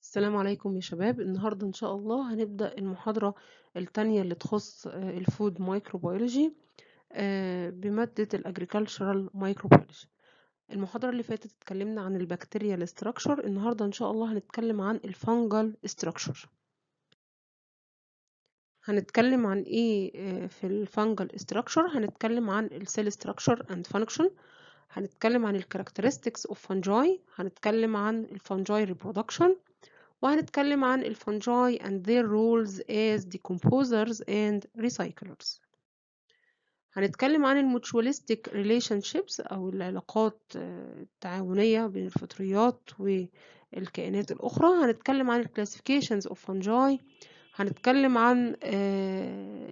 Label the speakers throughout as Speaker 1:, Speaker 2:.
Speaker 1: السلام عليكم يا شباب النهاردة إن شاء الله هنبدأ المحاضرة التانية اللي تخص آه، الفود مايكروبيولوجي آه، بمادة الأجريكالشرال مايكروبيولوجي المحاضرة اللي فاتت اتكلمنا عن البكتيريال ستراكشر النهاردة إن شاء الله هنتكلم عن الفانجل ستراكشر هنتكلم عن ايه آه، في الفانجل ستراكشر هنتكلم عن السيل ستراكشر اند فانكشن هنتكلم عن الكاركترستكس اوف فانجاي هنتكلم عن الفانجاي ريبرودكشن وهنتكلم عن الفانجاي and their roles as decomposers and recyclers هنتكلم عن الموتشواليستيك relationships أو العلاقات آه، التعاونية بين الفطريات والكائنات الأخرى هنتكلم عن classifications of fungi هنتكلم عن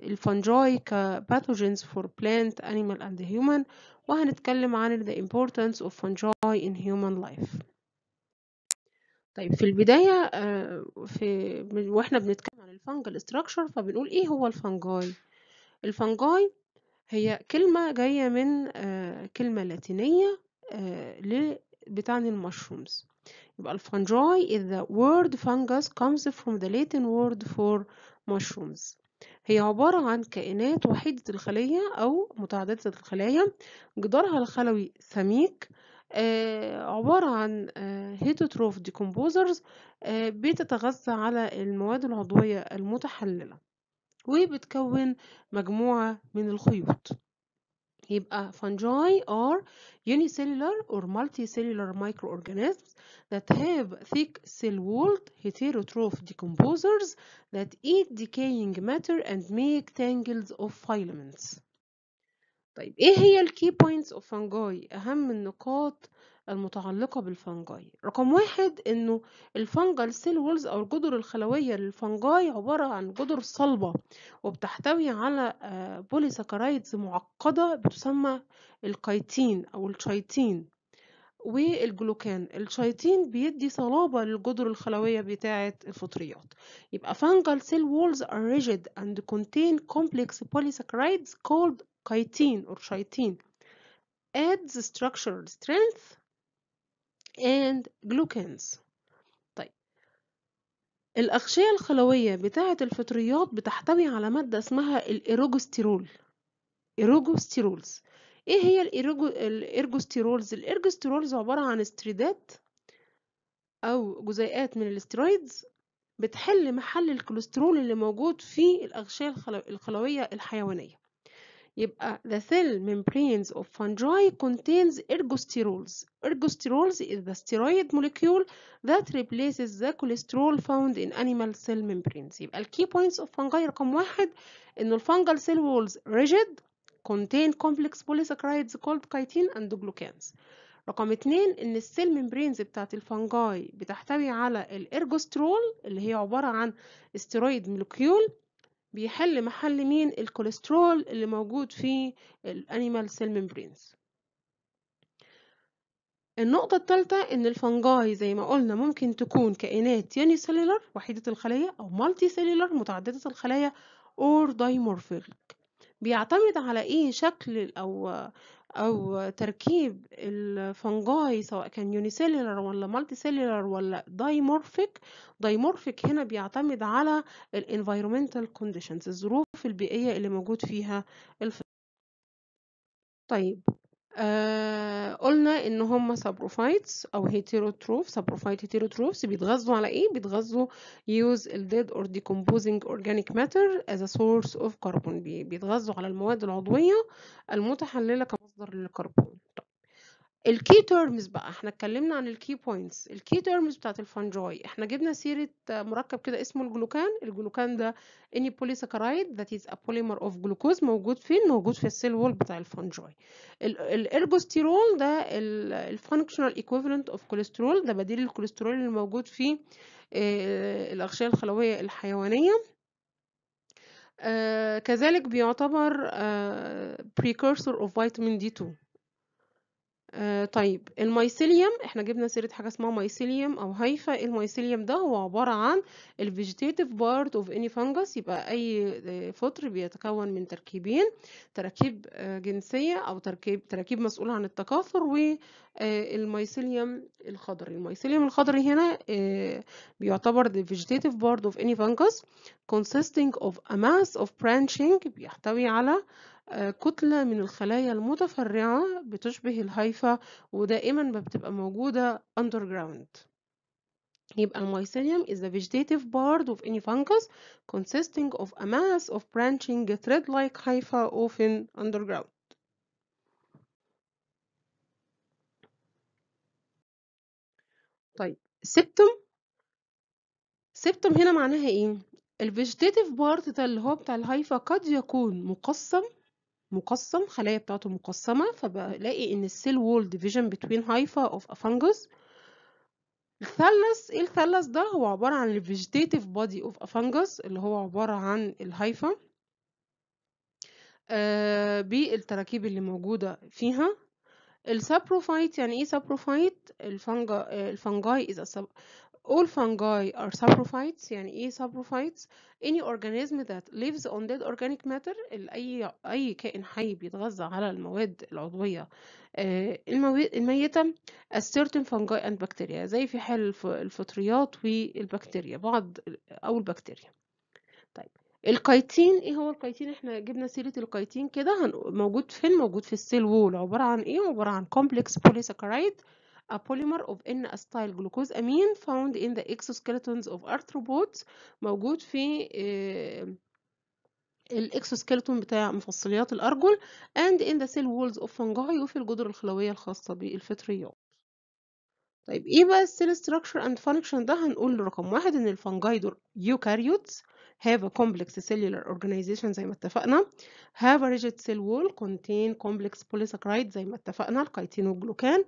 Speaker 1: الفنجاي كباثوجينز فور بلانت أنيمال أند هيومن وهنتكلم عن the importance of fungi in human life طيب في البداية آه، في واحنا بنتكلم عن الفنجل structure فبنقول ايه هو الفنجاي الفنجاي هي كلمة جاية من آه، كلمة لاتينية آه، بتعني المشرومز يبقى الفنجاي is the word fungus comes from the Latin word for mushrooms هي عبارة عن كائنات وحيدة الخلية أو متعددة الخلايا جدارها الخلوي سميك آه، عبارة عن آه، هيتوتروف ديكومبوزرز آه، بتتغذى على المواد العضوية المتحللة وبتكون مجموعة من الخيوط يبقى fungi are unicellular or multicellular microorganisms that have thick cell-walled heterotroph decomposers that eat decaying matter and make tangles of filaments. طيب ايه هي الكي بوينتس اوف فانجاي اهم النقاط المتعلقة بالفنجاي رقم واحد انه الفنجل سيل وولز او الجدر الخلوية للفنجاي عبارة عن جدر صلبة وبتحتوي على بوليساكرايدز آه، معقدة بتسمى الكايتين او الشيتين والجلوكان الشيتين بيدي صلابة للجدر الخلوية بتاعة الفطريات يبقى fungal cell walls are rigid and contain complex polysaccharides called chitin or chitin adds structural strength and glucans طيب الأغشية الخلوية بتاعة الفطريات بتحتوي على مادة اسمها الإيروجسترول إيروجسترولز إيه هي الإيرجسترولز؟ الإيرجسترولز عبارة عن استريدات أو جزيئات من الاسترويدز بتحل محل الكوليسترول اللي موجود في الأغشية الخلوية الحيوانية يبقى the cell membranes of fungi contains ergosterols. Ergosterols is the steroid molecule that replaces the cholesterol found in animal cell membranes. يبقى الكي key points of fungi رقم واحد إنه الفنجل cell walls rigid contain complex polysaccharides called chitin and glucans. رقم اتنين ان السيل ميمبرينز بتاعت الفنجاي بتحتوي على الارجوسترول اللي هي عبارة عن استيرويد مولكيول بيحل محل مين الكوليسترول اللي موجود في الانيمال سيل ميمبرينز النقطة الثالثة إن الفنجاي زي ما قلنا ممكن تكون كائنات ياني سيلولر وحيدة الخلية أو مالتي سيلولر متعددة الخلايا أور دايمورفيك بيعتمد على ايه شكل او او تركيب الفنجاي سواء كان يونيسيلولر ولا مالتي سيلولر ولا دايمورفيك دايمورفيك هنا بيعتمد على الانفايرومنتال كونديشنز الظروف البيئيه اللي موجود فيها الفنجاي طيب آه قلنا ان هم سابروفايتس او هيتيروتروف سابروفايت هيتيروتروفس بيتغذوا على ايه بيتغذوا يوز الديد dead or decomposing organic matter as a source of carbon بيتغذوا على المواد العضويه المتحلله كمصدر للكربون طيب. الكي تيرمز بقى احنا اتكلمنا عن الكي بوينتس الكي تيرمز بتاعت الفنجوي احنا جبنا سيره مركب كده اسمه الجلوكان الجلوكان ده اني بوليساكرايد ذات از ا بوليمر اوف جلوكوز موجود فين موجود في السيل وول بتاع الفنجوي الارجوستيرول ده الفانكشنال ايكويفالنت اوف كوليسترول ده بديل الكوليسترول اللي موجود في آه، الاغشيه الخلويه الحيوانيه آه كذلك بيعتبر آه precursor of vitamin D2 آه، طيب المايسيليوم احنا جبنا سيره حاجه اسمها مايسيليوم او هيفا المايسيليوم ده هو عباره عن الفيجيتيتيف بارت اوف اني فانجس يبقى اي آه، فطر بيتكون من تركيبين تراكيب آه، جنسيه او تركيب تراكيب مسؤوله عن التكاثر والمايسيليوم الخضري المايسيليوم الخضري هنا بيعتبر the vegetative part of any fungus consisting of a mass of branching بيحتوي على آه، كتلة من الخلايا المتفرعة بتشبه الهيفا ودائما ما بتبقى موجودة underground يبقى الميسيليوم is a vegetative part of any fungus consisting of a mass of branching thread-like hypha often underground. طيب سبتم سبتم هنا معناها ايه؟ الفيجيتيف بارت ده اللي هو بتاع الهايفا قد يكون مقسم مقسم خلايا بتاعته مقسمة فبلاقي إن السيل وول ديفيجن بتوين هايفا أوف افانجوس فانجس إيه الثلث ده هو عبارة عن الفيجيتيف بودي أوف افانجوس اللي هو عبارة عن الهايفا آه بالتراكيب اللي موجودة فيها السابروفايت يعني ايه سابروفايت الفنجا آه، الفنجاي اذا All fungi are saprophytes يعني ايه saprophytes any organism that lives on dead organic matter اي اي كائن حي بيتغذى على المواد العضويه آه، الميته a certain fungi and bacteria زي في حال الفطريات والبكتيريا بعض او البكتيريا طيب الكايتين ايه هو الكايتين احنا جبنا سيره الكايتين كده موجود فين موجود في السيل وول عباره عن ايه عباره عن complex polysaccharide a polymer of N-acetyl glucosamine found in the exoskeletons of arthropods موجود في الاكسوسكيلتون بتاع مفصليات الارجل and in the cell walls of fungi وفي الجدر الخلويه الخاصه بالفطريات طيب ايه بقى cell structure and function ده هنقول رقم واحد ان الفنجاي دول eukaryotes have a complex cellular organization زي ما اتفقنا have a rigid cell wall contain complex polysaccharides زي ما اتفقنا الكايتين والجلوكان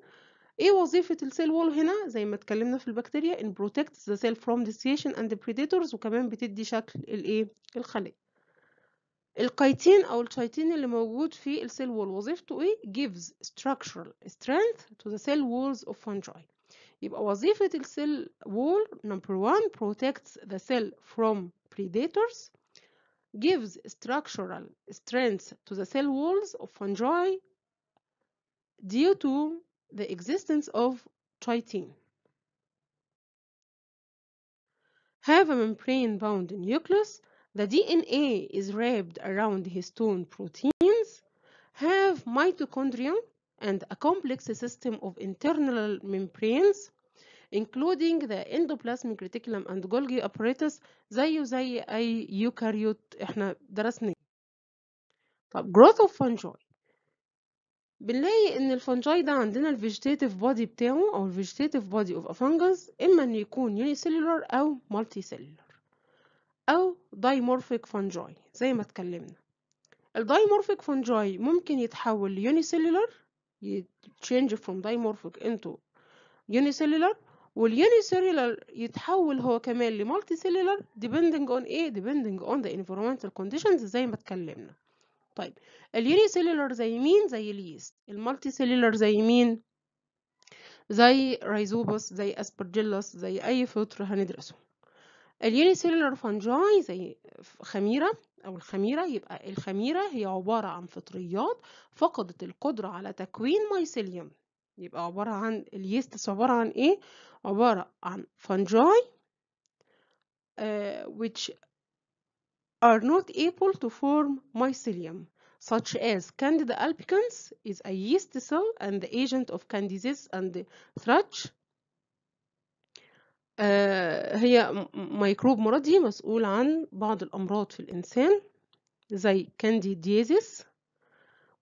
Speaker 1: ايه وظيفة السيل وول هنا زي ما اتكلمنا في البكتيريا ان protects the cell from desiccation and predators وكمان بتدي شكل الايه الخلية القيتين او الشيتين اللي موجود في السيل وول وظيفته ايه gives structural strength to the cell walls of fungi يبقى وظيفة السيل وول number one protects the cell from predators gives structural strength to the cell walls of fungi due to the existence of tritine. Have a membrane-bound nucleus. The DNA is wrapped around histone proteins. Have mitochondria and a complex system of internal membranes including the endoplasmic reticulum and Golgi apparatus زيه زي أي eukaryote احنا درسناه. طب growth of fungi بنلاقي إن الفنجاي ده عندنا vegetative بودي بتاعه أو body بودي أوف fungus إما إنه يكون unicellular أو مالتي أو دايمورفيك فنجاي زي ما اتكلمنا الدايمورفيك فنجاي ممكن يتحول ليونيسيلولار يتشينج فروم دايمورفيك انتو يونيسيلولار واليونيسيلولار يتحول هو كمان لمالتي multicellular depending on ايه depending on the environmental conditions زي ما اتكلمنا طيب اليوني سيلولر زي مين زي اليست المالتي سيلولر زي مين زي ريزوبوس زي اسبرجيلوس زي اي فطر هندرسه اليوني سيلولر فانجاي زي خميره او الخميره يبقى الخميره هي عباره عن فطريات فقدت القدره على تكوين مايسيليوم يبقى عباره عن اليست عباره عن ايه عباره عن فانجاي uh, which are not able to form mycelium, such as Candida albicans is a yeast cell and the agent of Candidiasis and thrush. آه، هي ميكروب مرضي مسؤول عن بعض الأمراض في الإنسان زي كانديديزيس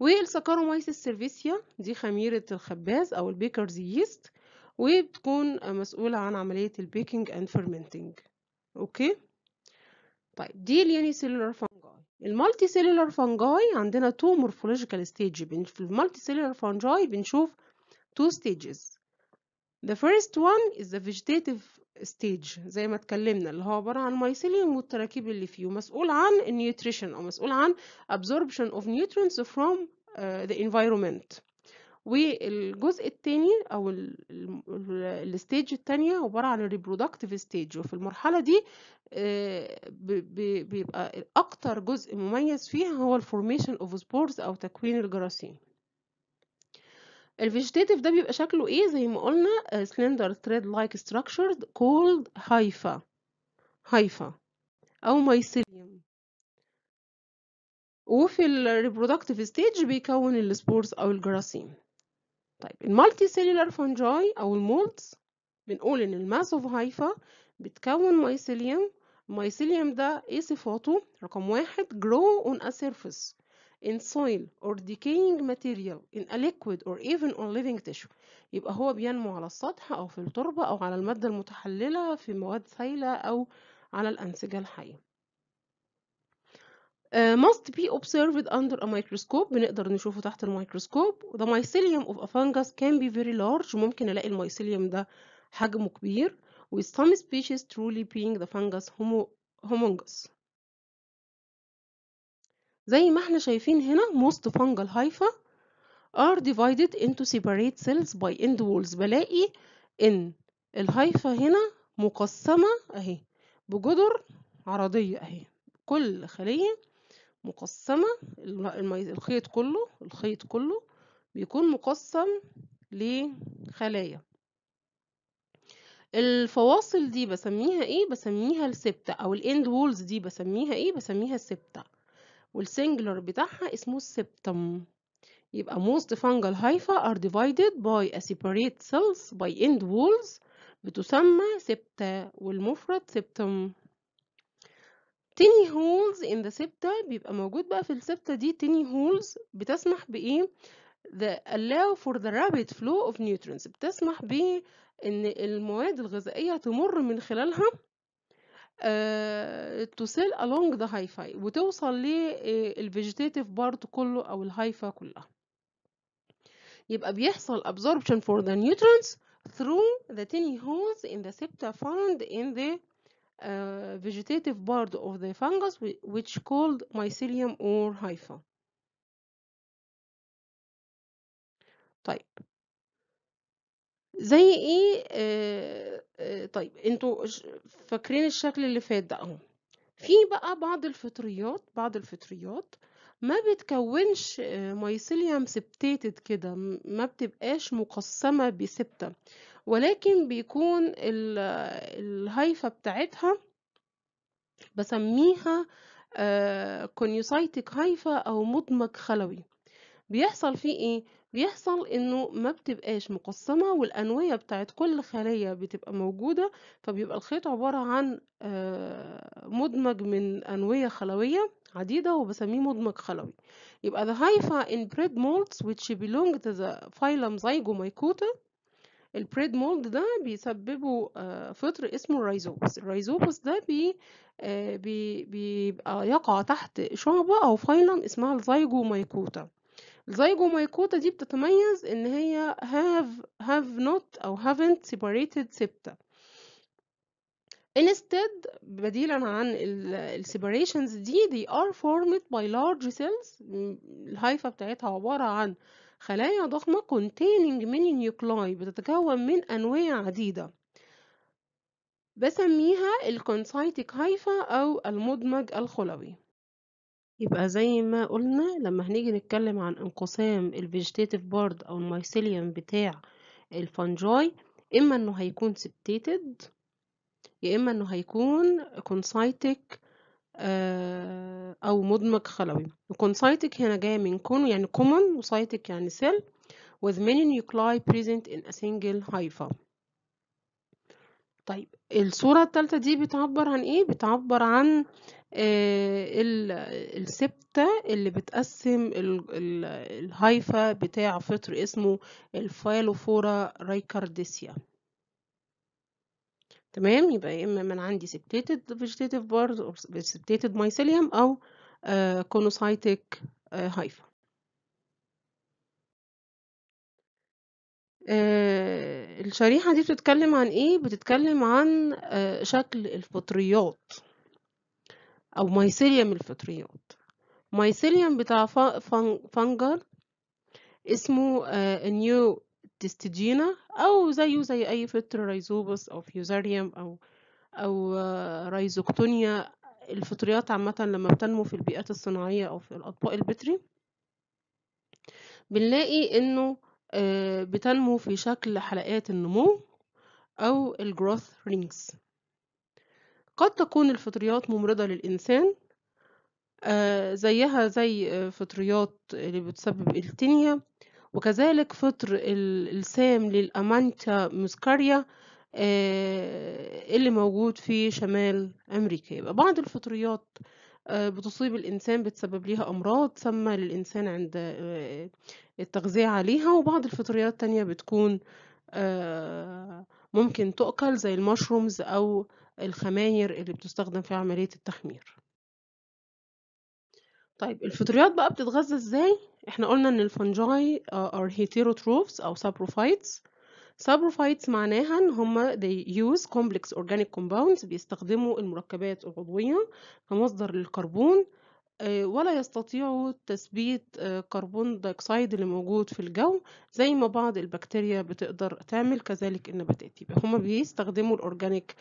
Speaker 1: والساكارومايسيس سيرفيسيا دي خميرة الخباز أو البيكرز ييست وبتكون مسؤولة عن عملية البيكنج أند فيرمنتنج أوكي طيب دي اليوني سيلولار فانجاي المالتي سيلولار فانجاي عندنا تو مورفولوجيكال ستيج في المالتي سيلولار فانجاي بنشوف تو ستيجز the first one is the vegetative stage زي ما اتكلمنا اللي هو عبارة عن مايسيليوم والتراكيب اللي فيه مسؤول عن النيوتريشن أو مسؤول عن absorption of nutrients from uh, the environment والجزء الثاني او الستيج الثانيه عباره عن الريبرودكتيف ستيج وفي المرحله دي آه، بيبقى اكتر جزء مميز فيها هو الفورميشن اوف سبورز او تكوين الجراثيم الفيجيتاتيف ده بيبقى شكله ايه زي ما قلنا سلندر ثريد لايك ستراكشرز كولد هايفا هايفا او مايسيليوم وفي الريبرودكتيف ستيج بيكون السبورز او الجراثيم طيب المالتي سيلولار فانجاي او المولدز بنقول ان الماس اوف هايفا بتكون مايسيليوم المايسيليوم ده ايه صفاته رقم واحد grow on a surface in soil or decaying material in a liquid or even on living tissue يبقى هو بينمو على السطح أو في التربة أو على المادة المتحللة في مواد سائلة أو على الأنسجة الحية must be observed under a microscope بنقدر نشوفه تحت الميكروسكوب the mycelium of a fungus can be very large ممكن الاقي الميcelium ده حجمه كبير with some species truly being the fungus homongous زي ما احنا شايفين هنا most fungal hypha are divided into separate cells by end walls بلاقي ان الهايفا هنا مقسمة اهي بجدر عرضية اهي كل خلية مقسمة الخيط كله الخيط كله بيكون مقسم لخلايا الفواصل دي بسميها ايه بسميها السبتة او الاند وولز دي بسميها ايه بسميها السبتة والسنجلر بتاعها اسمه السبتم يبقى most fungal hypha are divided by a separate cells by end walls بتسمى سبتة والمفرد سبتم تاني holes in the septa بيبقى موجود بقى في السبتة دي تاني holes بتسمح بإيه؟ the allow for the rapid flow of nutrients بتسمح بإن المواد الغذائية تمر من خلالها to sail along the hyphae وتوصل للفيجيتاتيف بارت كله أو الهايفا كلها يبقى بيحصل absorption for the nutrients through the tiny holes in the septa found in the Uh, vegetative part of the fungus which called mycelium or hypha طيب زي ايه آه، آه، طيب انتوا فاكرين الشكل اللي فات ده اهو في بقى بعض الفطريات بعض الفطريات ما بتكونش مايسيليوم آه، سبتيتد كده ما بتبقاش مقسمة بسبتة ولكن بيكون ال... آه، الهايفة بتاعتها بسميها آه، كونيوسايتك هايفة أو مضمك خلوي بيحصل فيه إيه؟ بيحصل إنه ما بتبقاش مقسمة والأنوية بتاعت كل خلية بتبقى موجودة فبيبقى الخيط عبارة عن آه، مدمج من أنوية خلوية عديدة وبسميه مدمج خلوي يبقى the hypha in bread molds which belong to the phylum Zygomycota البريد مولد ده بيسببه آه، فطر اسمه الريزوبس الريزوبس ده آه، بي بيبقى يقع تحت شعبة أو فايلم اسمها الزيجو مايكوتا الزيجو مايكوتا دي بتتميز إن هي have have not أو haven't separated septa Instead بديلا عن ال separations دي they are formed by large cells الهايفة بتاعتها عبارة عن خلايا ضخمة containing many nuclei بتتكون من أنواع عديدة بسميها الكونسايتيك هايفا أو المدمج الخلوي يبقى زي ما قلنا لما هنيجي نتكلم عن انقسام الفيجيتاتيف بارد أو المايسيليوم بتاع الفانجاي إما إنه هيكون سبتيتد يا إما إنه هيكون كونسايتيك آه، أو مدمج خلوي وكونسايتك هنا جاية من كون يعني common وسايتك يعني سيل with many nuclei present in a single hypha طيب الصورة الثالثة دي بتعبر عن ايه؟ بتعبر عن آه السبتة اللي بتقسم الهايفا بتاع فطر اسمه الفايلوفورا رايكارديسيا تمام يبقى يا اما من عندي سبتيتد فيجيتيتيف بارز او سبتيتد مايسيليوم او كونوسايتك هايفا الشريحة دي بتتكلم عن ايه؟ بتتكلم عن آه، شكل الفطريات او مايسيليوم الفطريات مايسيليوم بتاع فنجر اسمه نيو آه، ديستجينا أو زيه زي أي فطر ريزوبس أو فيوزاريوم أو أو آه، ريزوكتونيا الفطريات عامة لما بتنمو في البيئات الصناعية أو في الأطباق البتري بنلاقي إنه آه، بتنمو في شكل حلقات النمو أو الجروث رينجز قد تكون الفطريات ممرضة للإنسان آه، زيها زي فطريات اللي بتسبب التينيا وكذلك فطر السام للأمانتا مسكاريا آه، اللي موجود في شمال أمريكا يبقى بعض الفطريات آه، بتصيب الإنسان بتسبب ليها أمراض سامة للإنسان عند آه، التغذية عليها وبعض الفطريات التانية بتكون ممكن تؤكل زي المشرومز أو الخماير اللي بتستخدم في عملية التخمير طيب الفطريات بقى بتتغذى ازاي احنا قلنا ان الفنجاي آه، are heterotrophs او saprophytes saprophytes معناها ان هما they use complex organic compounds بيستخدموا المركبات العضوية كمصدر للكربون آه، ولا يستطيعوا تثبيت آه، كربون دايكسايد اللي موجود في الجو زي ما بعض البكتيريا بتقدر تعمل كذلك النباتات يبقى هما بيستخدموا الاورجانيك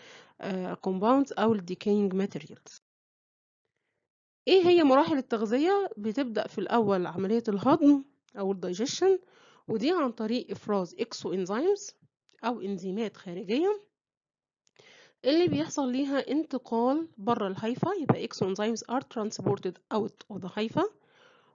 Speaker 1: كومباوندز او الديكينج ماتيريالز إيه هي مراحل التغذية؟ بتبدأ في الأول عملية الهضم أو الdigestion ودي عن طريق إفراز إكسو إنزيمز أو إنزيمات خارجية اللي بيحصل ليها انتقال بره الهيفا يبقى إكسو إنزيمز are transported out of the hypha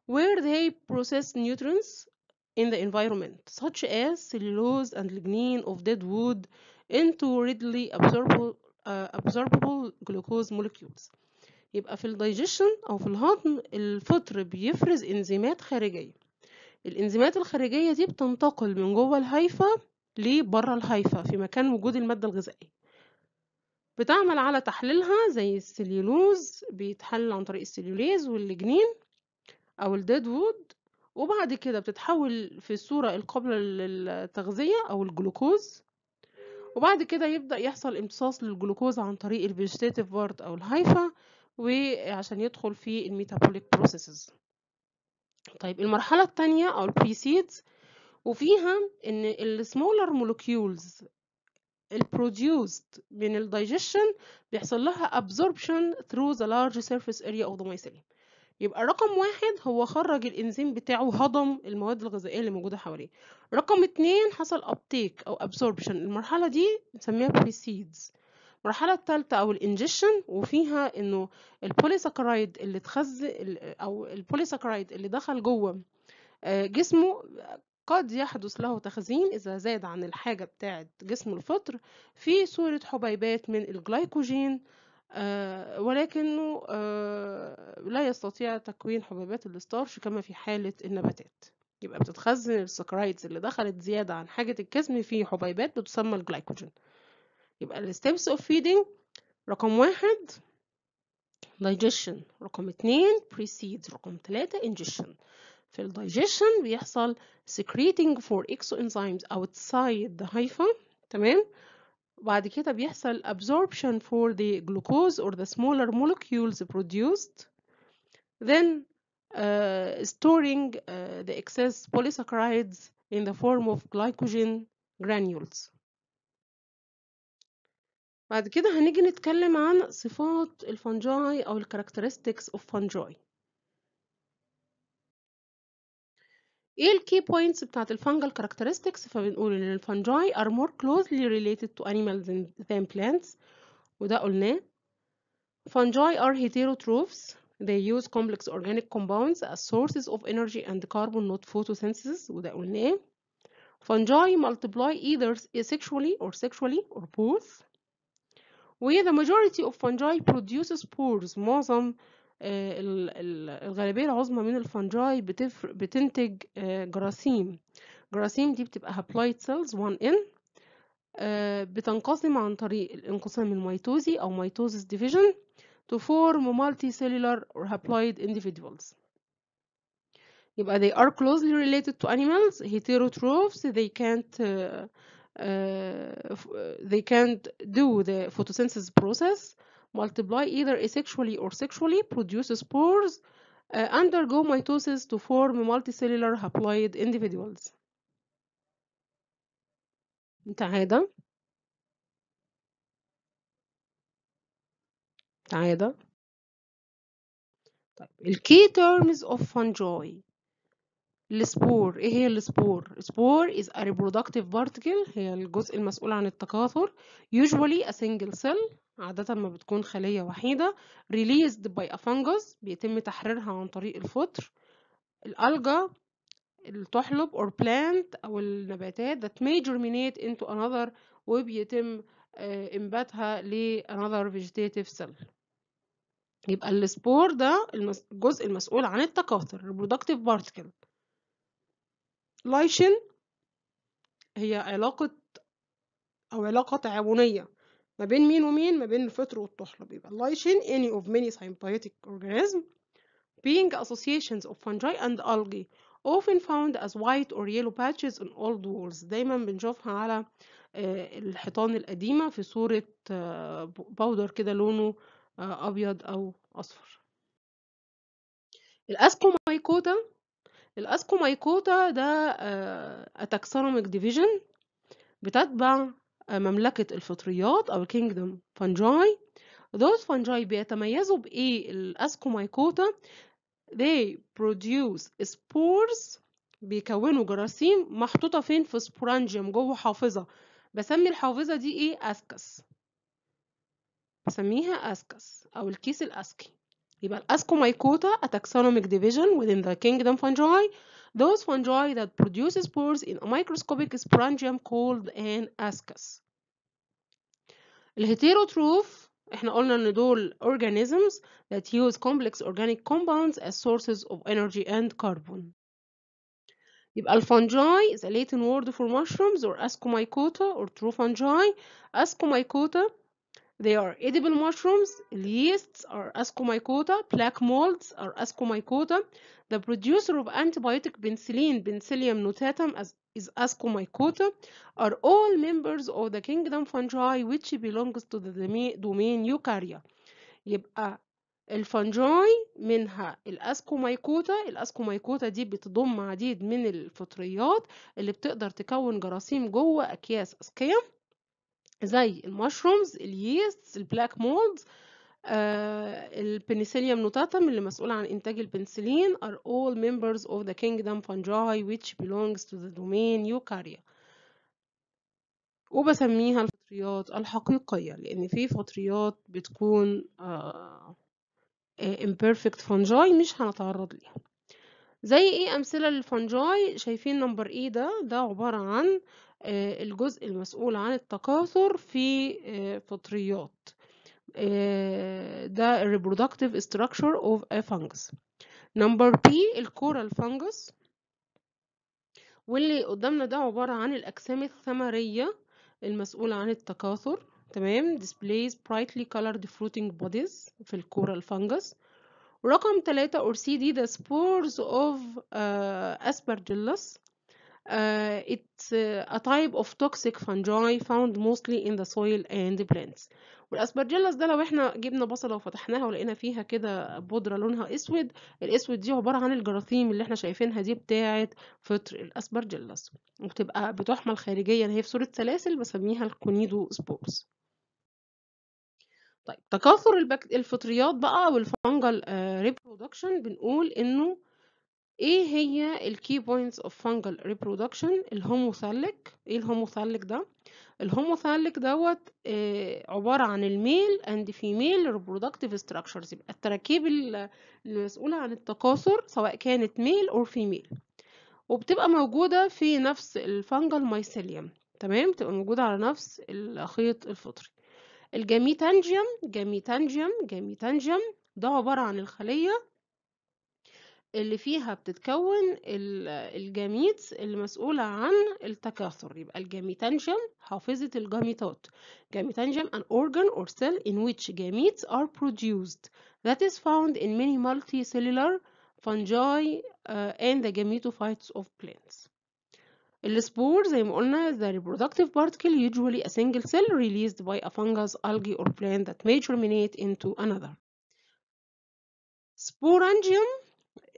Speaker 1: where they process nutrients in the environment such as cellulose and lignin of dead wood into readily absorbable, uh, absorbable glucose molecules يبقى في الدايجيشن او في الهضم الفطر بيفرز انزيمات خارجيه الانزيمات الخارجيه دي بتنتقل من جوه الهيفه لبره الهيفه في مكان وجود الماده الغذائيه بتعمل على تحليلها زي السليلوز بيتحلل عن طريق السليوليز والجنين او الديد وود وبعد كده بتتحول في الصورة القابلة للتغذية أو الجلوكوز وبعد كده يبدأ يحصل امتصاص للجلوكوز عن طريق الفيجيتاتيف بارت أو الهايفة وعشان يدخل في الميتابوليك بروسيسز طيب المرحلة الثانية أو البريسيدز وفيها إن السمولر مولكيولز البروديوسد من الدايجيشن بيحصل لها absorption through the large surface area of the mycelium يبقى رقم واحد هو خرج الانزيم بتاعه هضم المواد الغذائيه اللي موجوده حواليه رقم اتنين حصل uptake او absorption المرحله دي بنسميها precedes المرحلة الثالثة أو الانجكشن وفيها إنه البوليساكرايد اللي اتخزن أو البوليساكرايد اللي دخل جوه آه، جسمه قد يحدث له تخزين إذا زاد عن الحاجة بتاعة جسم الفطر في صورة حبيبات من الجلايكوجين آه، ولكنه آه، لا يستطيع تكوين حبيبات الستارش كما في حالة النباتات يبقى بتتخزن السكرايدز اللي دخلت زيادة عن حاجة الجسم في حبيبات بتسمى الجلايكوجين يبقى steps اوف feeding رقم واحد digestion رقم اتنين precedes رقم تلاتة ingestion في digestion بيحصل secreting for exoenzymes outside the hypha تمام وبعد كده بيحصل absorption for the glucose or the smaller molecules produced then uh, storing uh, the excess polysaccharides in the form of glycogen granules بعد كده هنيجي نتكلم عن صفات الفنجاي أو الكاركترستكس اوف فنجاي ايه الكي بوينتس بتاعت الفانجال كاركترستكس فبنقول ان الفنجاي are more closely related to animals than plants وده قلناه fungi are heterotrophs they use complex organic compounds as sources of energy and carbon not photosynthesis وده قلناه fungi multiply either asexually or sexually or both وهي the majority of fungi produce spores معظم الغالبية العظمى من الفنجاي بتنتج جراثيم جراثيم دي بتبقى haploid cells 1N بتنقسم عن طريق الانقسام الميتوزي أو mitosis division to form multicellular or haploid individuals يبقى they are closely related to animals heterotrophs they can't uh, Uh, uh, they can not do the photosynthesis process, multiply either asexually or sexually, produce spores, uh, undergo mitosis to form multicellular haploid individuals. تعالى تعالى طيب الكي terms of fungi السبور ايه هي السبور سبور is a reproductive particle هي الجزء المسؤول عن التكاثر usually a single cell عادة ما بتكون خلية وحيدة released by a fungus بيتم تحريرها عن طريق الفطر الألجا التحلب or plant أو النباتات that may germinate into another وبيتم آه، إنباتها ل another vegetative cell يبقى السبور ده الجزء المسؤول عن التكاثر reproductive particle لايشن هي علاقة أو علاقة تعاونية ما بين مين ومين ما بين الفطر والطحلب بيبقى لايشن any of many symbiotic organisms being associations of fungi and algae often found as white or yellow patches on old walls دايما بنشوفها على آه، الحيطان القديمة في صورة بودر آه، كده لونه آه، أبيض أو أصفر الأسكوميكوتا الأسكومايكوتا ده أتاكسونوميك آه، ديفيجن بتتبع آه، مملكة الفطريات أو كينجدوم فانجاي those fungi بيتميزوا بإيه الأسكومايكوتا they produce spores بيكونوا جراثيم محطوطة فين في سبورانجيوم جوه حافظة بسمي الحافظة دي إيه أسكس بسميها أسكس أو الكيس الأسكي يبقى الأسكومايكوتا a taxonomic division within the kingdom fungi those fungi that produce spores in a microscopic sporangium called an ascus الهيتيروتروف احنا قلنا ان دول organisms that use complex organic compounds as sources of energy and carbon يبقى الفنجاي is a Latin word for mushrooms or ascomycota or true fungi ascomycota They are edible mushrooms, yeasts are Ascomycota, black molds are Ascomycota. The producer of antibiotic penicillin, Penicillium notatum, as is Ascomycota, are all members of the kingdom fungi which belongs to the domain Eukarya. يبقى الفنجاي منها الاسكومايكوتا الاسكومايكوتا دي بتضم عديد من الفطريات اللي بتقدر تكون جراثيم جوه اكياس اسكيم زي المشرومز اليست البلاك مولد آه البنسيليوم نوتاتم اللي مسؤول عن إنتاج البنسلين are all members of the kingdom fungi which belongs to the domain eukarya وبسميها الفطريات الحقيقية لأن في فطريات بتكون آه, آه، imperfect fungi مش هنتعرض ليها زي ايه أمثلة للفنجاي شايفين نمبر ايه ده ده عبارة عن آه، الجزء المسؤول عن التكاثر في فطريات آه، آه، ده reproductive structure of a fungus number بي الكورال فانجس واللي قدامنا ده عبارة عن الأجسام الثمرية المسؤولة عن التكاثر تمام displays brightly colored fruiting bodies في الكورال فانجس رقم 3 or the spores of uh, aspergillus Uh, it's uh, a type of toxic fungi found mostly in the soil and plants والاسبرجيلاس ده لو احنا جبنا بصله وفتحناها ولقينا فيها كده بودره لونها اسود الاسود دي عباره عن الجراثيم اللي احنا شايفينها دي بتاعه فطر الاسبرجيلاس وبتبقى بتحمل خارجيا هي في صوره سلاسل بسميها الكونيدو سبورز طيب تكاثر البك... الفطريات بقى والفانجل ريبرودكشن آه، بنقول انه إيه هي الكي بوينتس اوف فانجل ريبرودكشن الهوموثاليك إيه الهوموثاليك ده؟ الهوموثاليك دوت آه عبارة عن الميل اند فيميل ريبرودكتيف ستراكشرز يبقى التراكيب المسؤولة عن التكاثر سواء كانت ميل or فيميل وبتبقى موجودة في نفس الفانجل مايسيليوم تمام بتبقى موجودة على نفس الخيط الفطري الجاميتانجيوم جاميتانجيوم جاميتانجيوم ده عبارة عن الخلية اللي فيها بتتكون الجاميتس اللي مسؤولة عن التكاثر يبقى الجاميتانجم حافظة الجاميتات جاميتانجم an organ or cell in which gametes are produced that is found in many multicellular fungi uh, and the gametophytes of plants السبور زي ما قلنا the reproductive particle usually a single cell released by a fungus, algae or plant that may germinate into another sporangium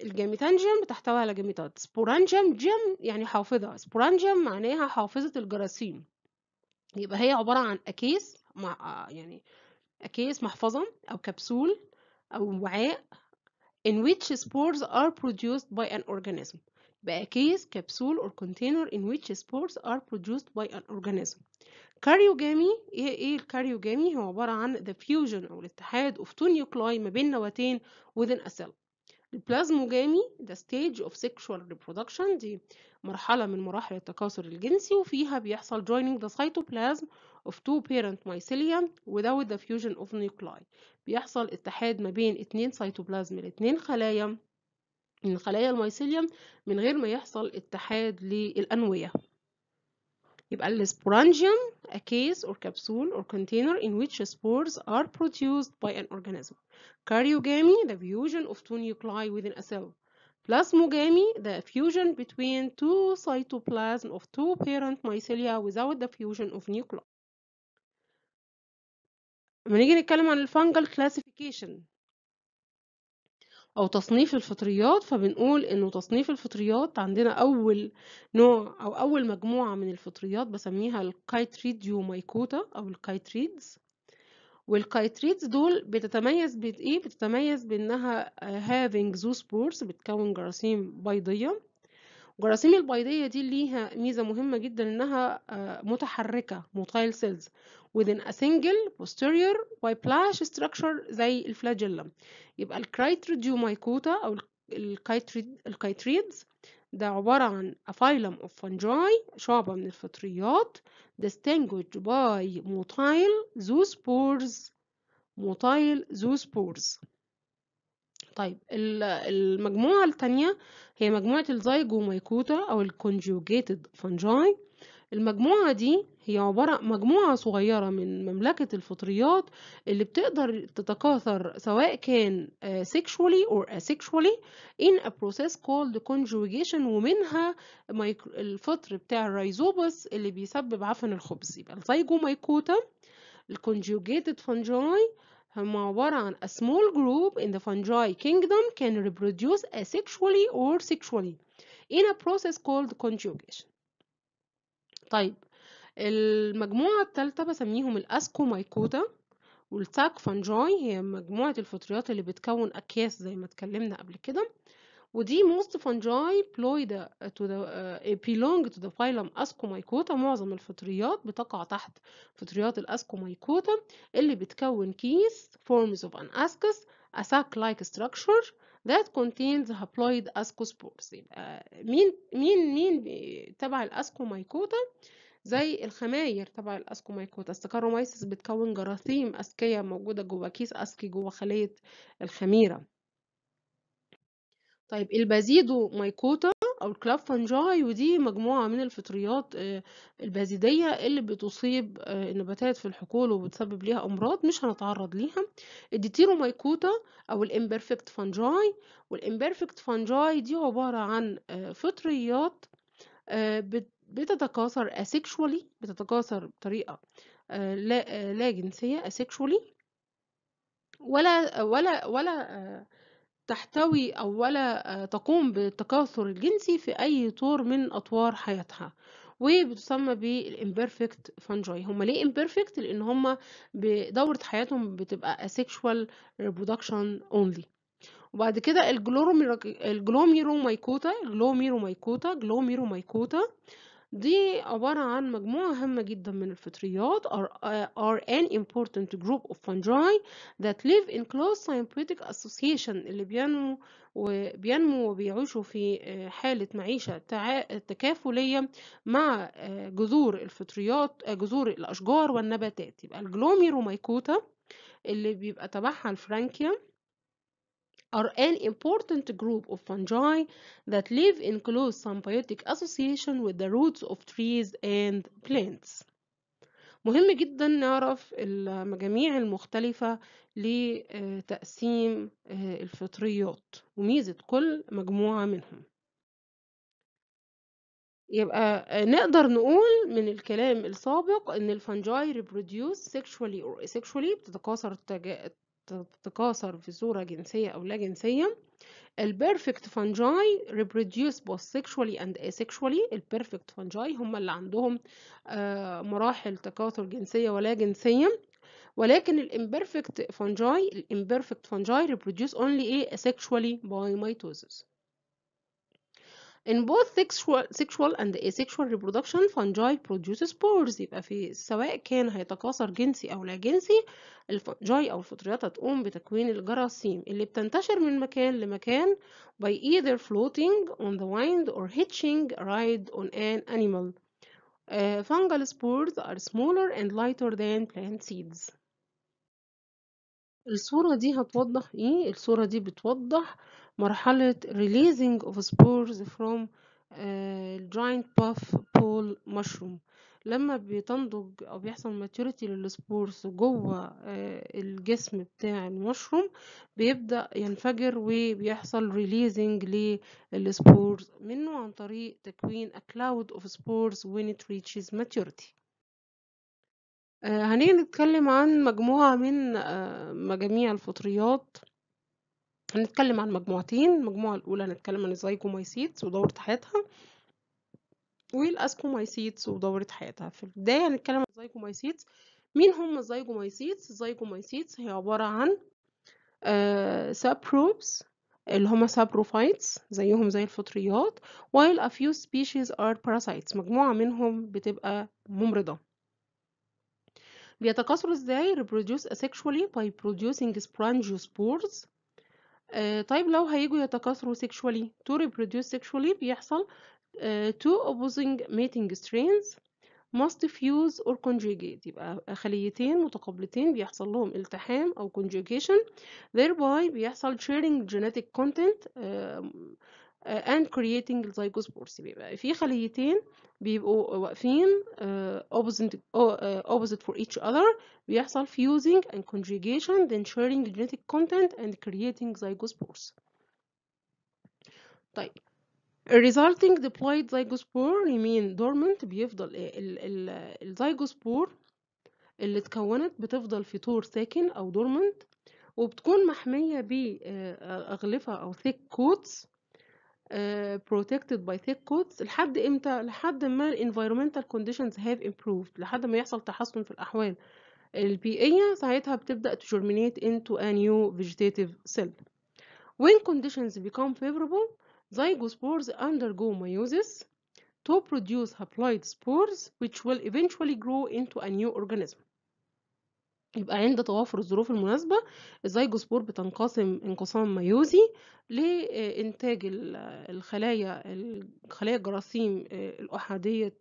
Speaker 1: الجاميتانجيم بتحتوي على جاميتات سبورانجيم جيم يعني حافظة سبورانجيم معناها حافظة الجراثيم يبقى هي عبارة عن أكيس مع آه، يعني أكيس محفظة أو كبسول أو وعاء in which spores are produced by an organism بأكيس كبسول or container in which spores are produced by an organism كاريوجامي إيه إيه الكاريوجامي هو عبارة عن the fusion أو الاتحاد of two nuclei ما بين نواتين within a cell البلازموجامي ده ستيج اوف سيكشوال ريبرودكشن دي مرحلة من مراحل التكاثر الجنسي وفيها بيحصل joining ذا cytoplasm اوف تو بيرنت mycelium without ذا فيوجن اوف نيوكلاي بيحصل اتحاد ما بين اتنين سيتوبلازم لاتنين خلايا من خلايا المايسيليوم من غير ما يحصل اتحاد للأنوية يبقى السبورانجيوم a case or capsule or container in which spores are produced by an organism. Karyogamy, the fusion of two nuclei within a cell. Plasmogamy, the fusion between two cytoplasm of two parent mycelia without the fusion of nuclei. لما نيجي نتكلم عن الفانجل classification أو تصنيف الفطريات فبنقول إنه تصنيف الفطريات عندنا أول نوع أو أول مجموعة من الفطريات بسميها الكايتريديو مايكوتا أو الكايتريدز والكايتريدز دول بتتميز بإيه؟ بتتميز بإنها آه، having zoospores بتكون جراثيم بيضية الجراثيم البيضية دي ليها ميزة مهمة جدا إنها آه، متحركة motile cells within a single posterior whiplash structure زي الفلاجيلم يبقى الكرايتريديومايكوتا أو الكايتريدز ده عبارة عن a phylum of fungi شعبة من الفطريات distinguished by motile zoospores motile zoospores طيب المجموعة التانية هي مجموعة مايكوتا أو الكونجوجيتد فانجاي المجموعة دي هي عبارة مجموعة صغيرة من مملكة الفطريات اللي بتقدر تتكاثر سواء كان sexually or asexually in a process called conjugation ومنها الفطر بتاع الريزوبس اللي بيسبب عفن الخبز يبقى مايكوتا conjugated fungi هم عبارة عن a small group in the fungi kingdom can reproduce asexually or sexually in a process called conjugation طيب المجموعة التالتة بسميهم الأسكو مايكوتا والتاك فانجاي هي مجموعة الفطريات اللي بتكون أكياس زي ما اتكلمنا قبل كده ودي موست فانجاي بلويدا تو ذا بيلونج تو ذا فايلم phylum معظم الفطريات بتقع تحت فطريات الأسكومايكوتا اللي بتكون كيس فورمز اوف ان اسكس اساك لايك like structure that contains haploid ascospores يبقى آه، مين مين مين تبع الاسكوميكوتا زي الخماير تبع الاسكوميكوتا السكارومايسيس بتكون جراثيم اسكية موجودة جوه كيس اسكي جوه خلية الخميرة طيب البازيدو مايكوتا أو الكلاب فانجاي ودي مجموعة من الفطريات آه، البازيدية اللي بتصيب آه، النباتات في الحقول وبتسبب ليها أمراض مش هنتعرض ليها مايكوتا أو الامبرفكت فانجاي والامبرفكت فانجاي دي عبارة عن آه، فطريات بتتكاثر اسيكشولي بتتكاثر بطريقة لا جنسية اسيكشولي ولا ولا ولا تحتوي أو ولا آه، تقوم بالتكاثر الجنسي في أي طور من أطوار حياتها وبتسمى بالامبرفكت فانجوي هما ليه امبرفكت لان هما بدورة حياتهم بتبقى أسيكشوال ريبودكشن أونلي وبعد كده الجلوميرومايكوتا الجلوميرومايكوتا جلوميرومايكوتا دي عبارة عن مجموعة هامة جدا من الفطريات آه، are an important group of fungi that live in close symbiotic association اللي بينمو وبينمو وبيعيشوا في آه، حالة معيشة تكافلية مع آه، جذور الفطريات جذور الأشجار والنباتات يبقى الجلوميرومايكوتا اللي بيبقى تبعها الفرانكيا are an important group of fungi that live in close symbiotic association with the roots of trees and plants. مهم جدا نعرف المجاميع المختلفة لتقسيم الفطريات وميزة كل مجموعة منهم يبقى نقدر نقول من الكلام السابق ان الفنجاي reproduce sexually or asexually بتتكاثر تتكاثر في صورة جنسية أو لا جنسية البيرفكت فانجاي reproduce both sexually and asexually البيرفكت فانجاي هم اللي عندهم آه، مراحل تكاثر جنسية ولا جنسية ولكن الامبرفكت فانجاي الامبرفكت فانجاي reproduce only ايه asexually by mitosis In both sexual, sexual and asexual reproduction fungi produce spores يبقى في سواء كان هيتكاثر جنسي أو لا جنسي الفنجاي أو الفطريات هتقوم بتكوين الجراثيم اللي بتنتشر من مكان لمكان by either floating on the wind or hitching a ride on an animal. Uh, fungal spores are smaller and lighter than plant seeds. الصورة دي هتوضح ايه؟ الصورة دي بتوضح مرحلة releasing of spores from آه، الجاينت puff بول مشروم لما بتنضج او بيحصل maturity للسبورز جوه آه، الجسم بتاع المشروم بيبدا ينفجر وبيحصل releasing للسبورز منه عن طريق تكوين a cloud of spores when it reaches maturity آه، هنيجي نتكلم عن مجموعة من مجاميع الفطريات هنتكلم عن مجموعتين المجموعة الأولى هنتكلم عن الزيجومايسيتس ودورة حياتها والأسكومايسيتس ودورة حياتها في البداية هنتكلم عن الزيجومايسيتس مين هم الزيجومايسيتس الزيجومايسيتس هي عبارة عن سابروبس آه، اللي هما سابروفايتس زيهم زي الفطريات while a few species are parasites مجموعة منهم بتبقى ممرضة بيتكاثروا ازاي reproduce asexually by producing sporangiospores طيب لو هيجوا يتكاثروا sexually to reproduce sexually بيحصل two opposing mating strains must fuse or conjugate يبقى خليتين متقابلتين بيحصل لهم التحام أو conjugation thereby بيحصل sharing genetic content آه and creating zygospores بيبقى في خليتين بيبقوا واقفين opposite opposite for each other بيحصل fusing and conjugation then sharing genetic content and creating zygospores طيب resulting deployed zygospore remain dormant بيفضل الزيجوسبور اللي اتكونت بتفضل في طور ساكن او dormant وبتكون محمية بأغلفة أو thick coats Uh, protected by thick coats لحد امتى لحد ما environmental conditions have improved لحد ما يحصل تحسن في الأحوال البيئية ساعتها بتبدأ to germinate into a new vegetative cell when conditions become favorable zygospores undergo meiosis to produce haploid spores which will eventually grow into a new organism يبقى عند توافر الظروف المناسبة الزيجوسبور بتنقسم انقسام ميوزي لإنتاج آه، آه، الخلايا خلايا الجراثيم آه، الأحادية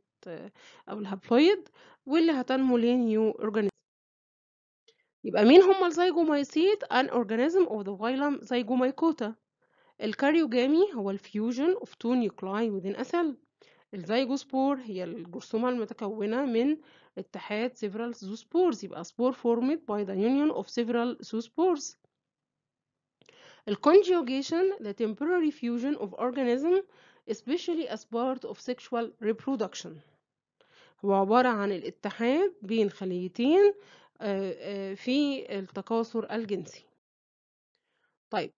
Speaker 1: أو الهابلويد واللي هتنمو لنيو أورجانيزم يبقى مين هما الزيجومايسيد ان اورجانيزم اوف ذا فايلم زيجومايكوتا الكاريوجامي هو الفيوجن اوف تو نيوكلاي وذين اسل الزيجوسبور هي الجرثومة المتكونة من اتحاد several zoospores يبقى spore formed by the union of several zoospores الconjugation the temporary fusion of organism especially as part of sexual reproduction هو عبارة عن الاتحاد بين خليتين في التكاثر الجنسي طيب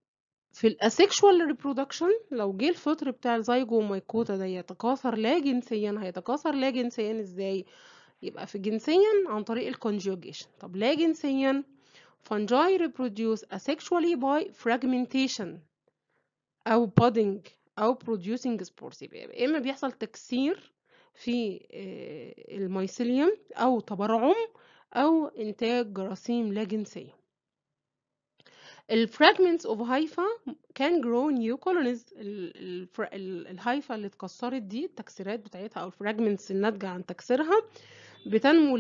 Speaker 1: في الاسexual ريبرودكشن لو جه الفطر بتاع الزيجو وميكوتا ده يتكاثر لا جنسيا هيتكاثر لا جنسيا ازاي يبقى في جنسيا عن طريق الكونجوجيشن طب لا جنسيا fungi ريبروديوس asexually باي فراجمنتيشن أو بودنج أو producing spores يبقى إما إيه بيحصل تكسير في آه، الميسيليوم أو تبرعم أو إنتاج جراثيم لا جنسية الفراجمنتس اوف هايفا كان جرو نيو كولونيز الهايفا اللي اتكسرت دي التكسيرات بتاعتها او الفراجمنتس الناتجه عن تكسيرها بتنمو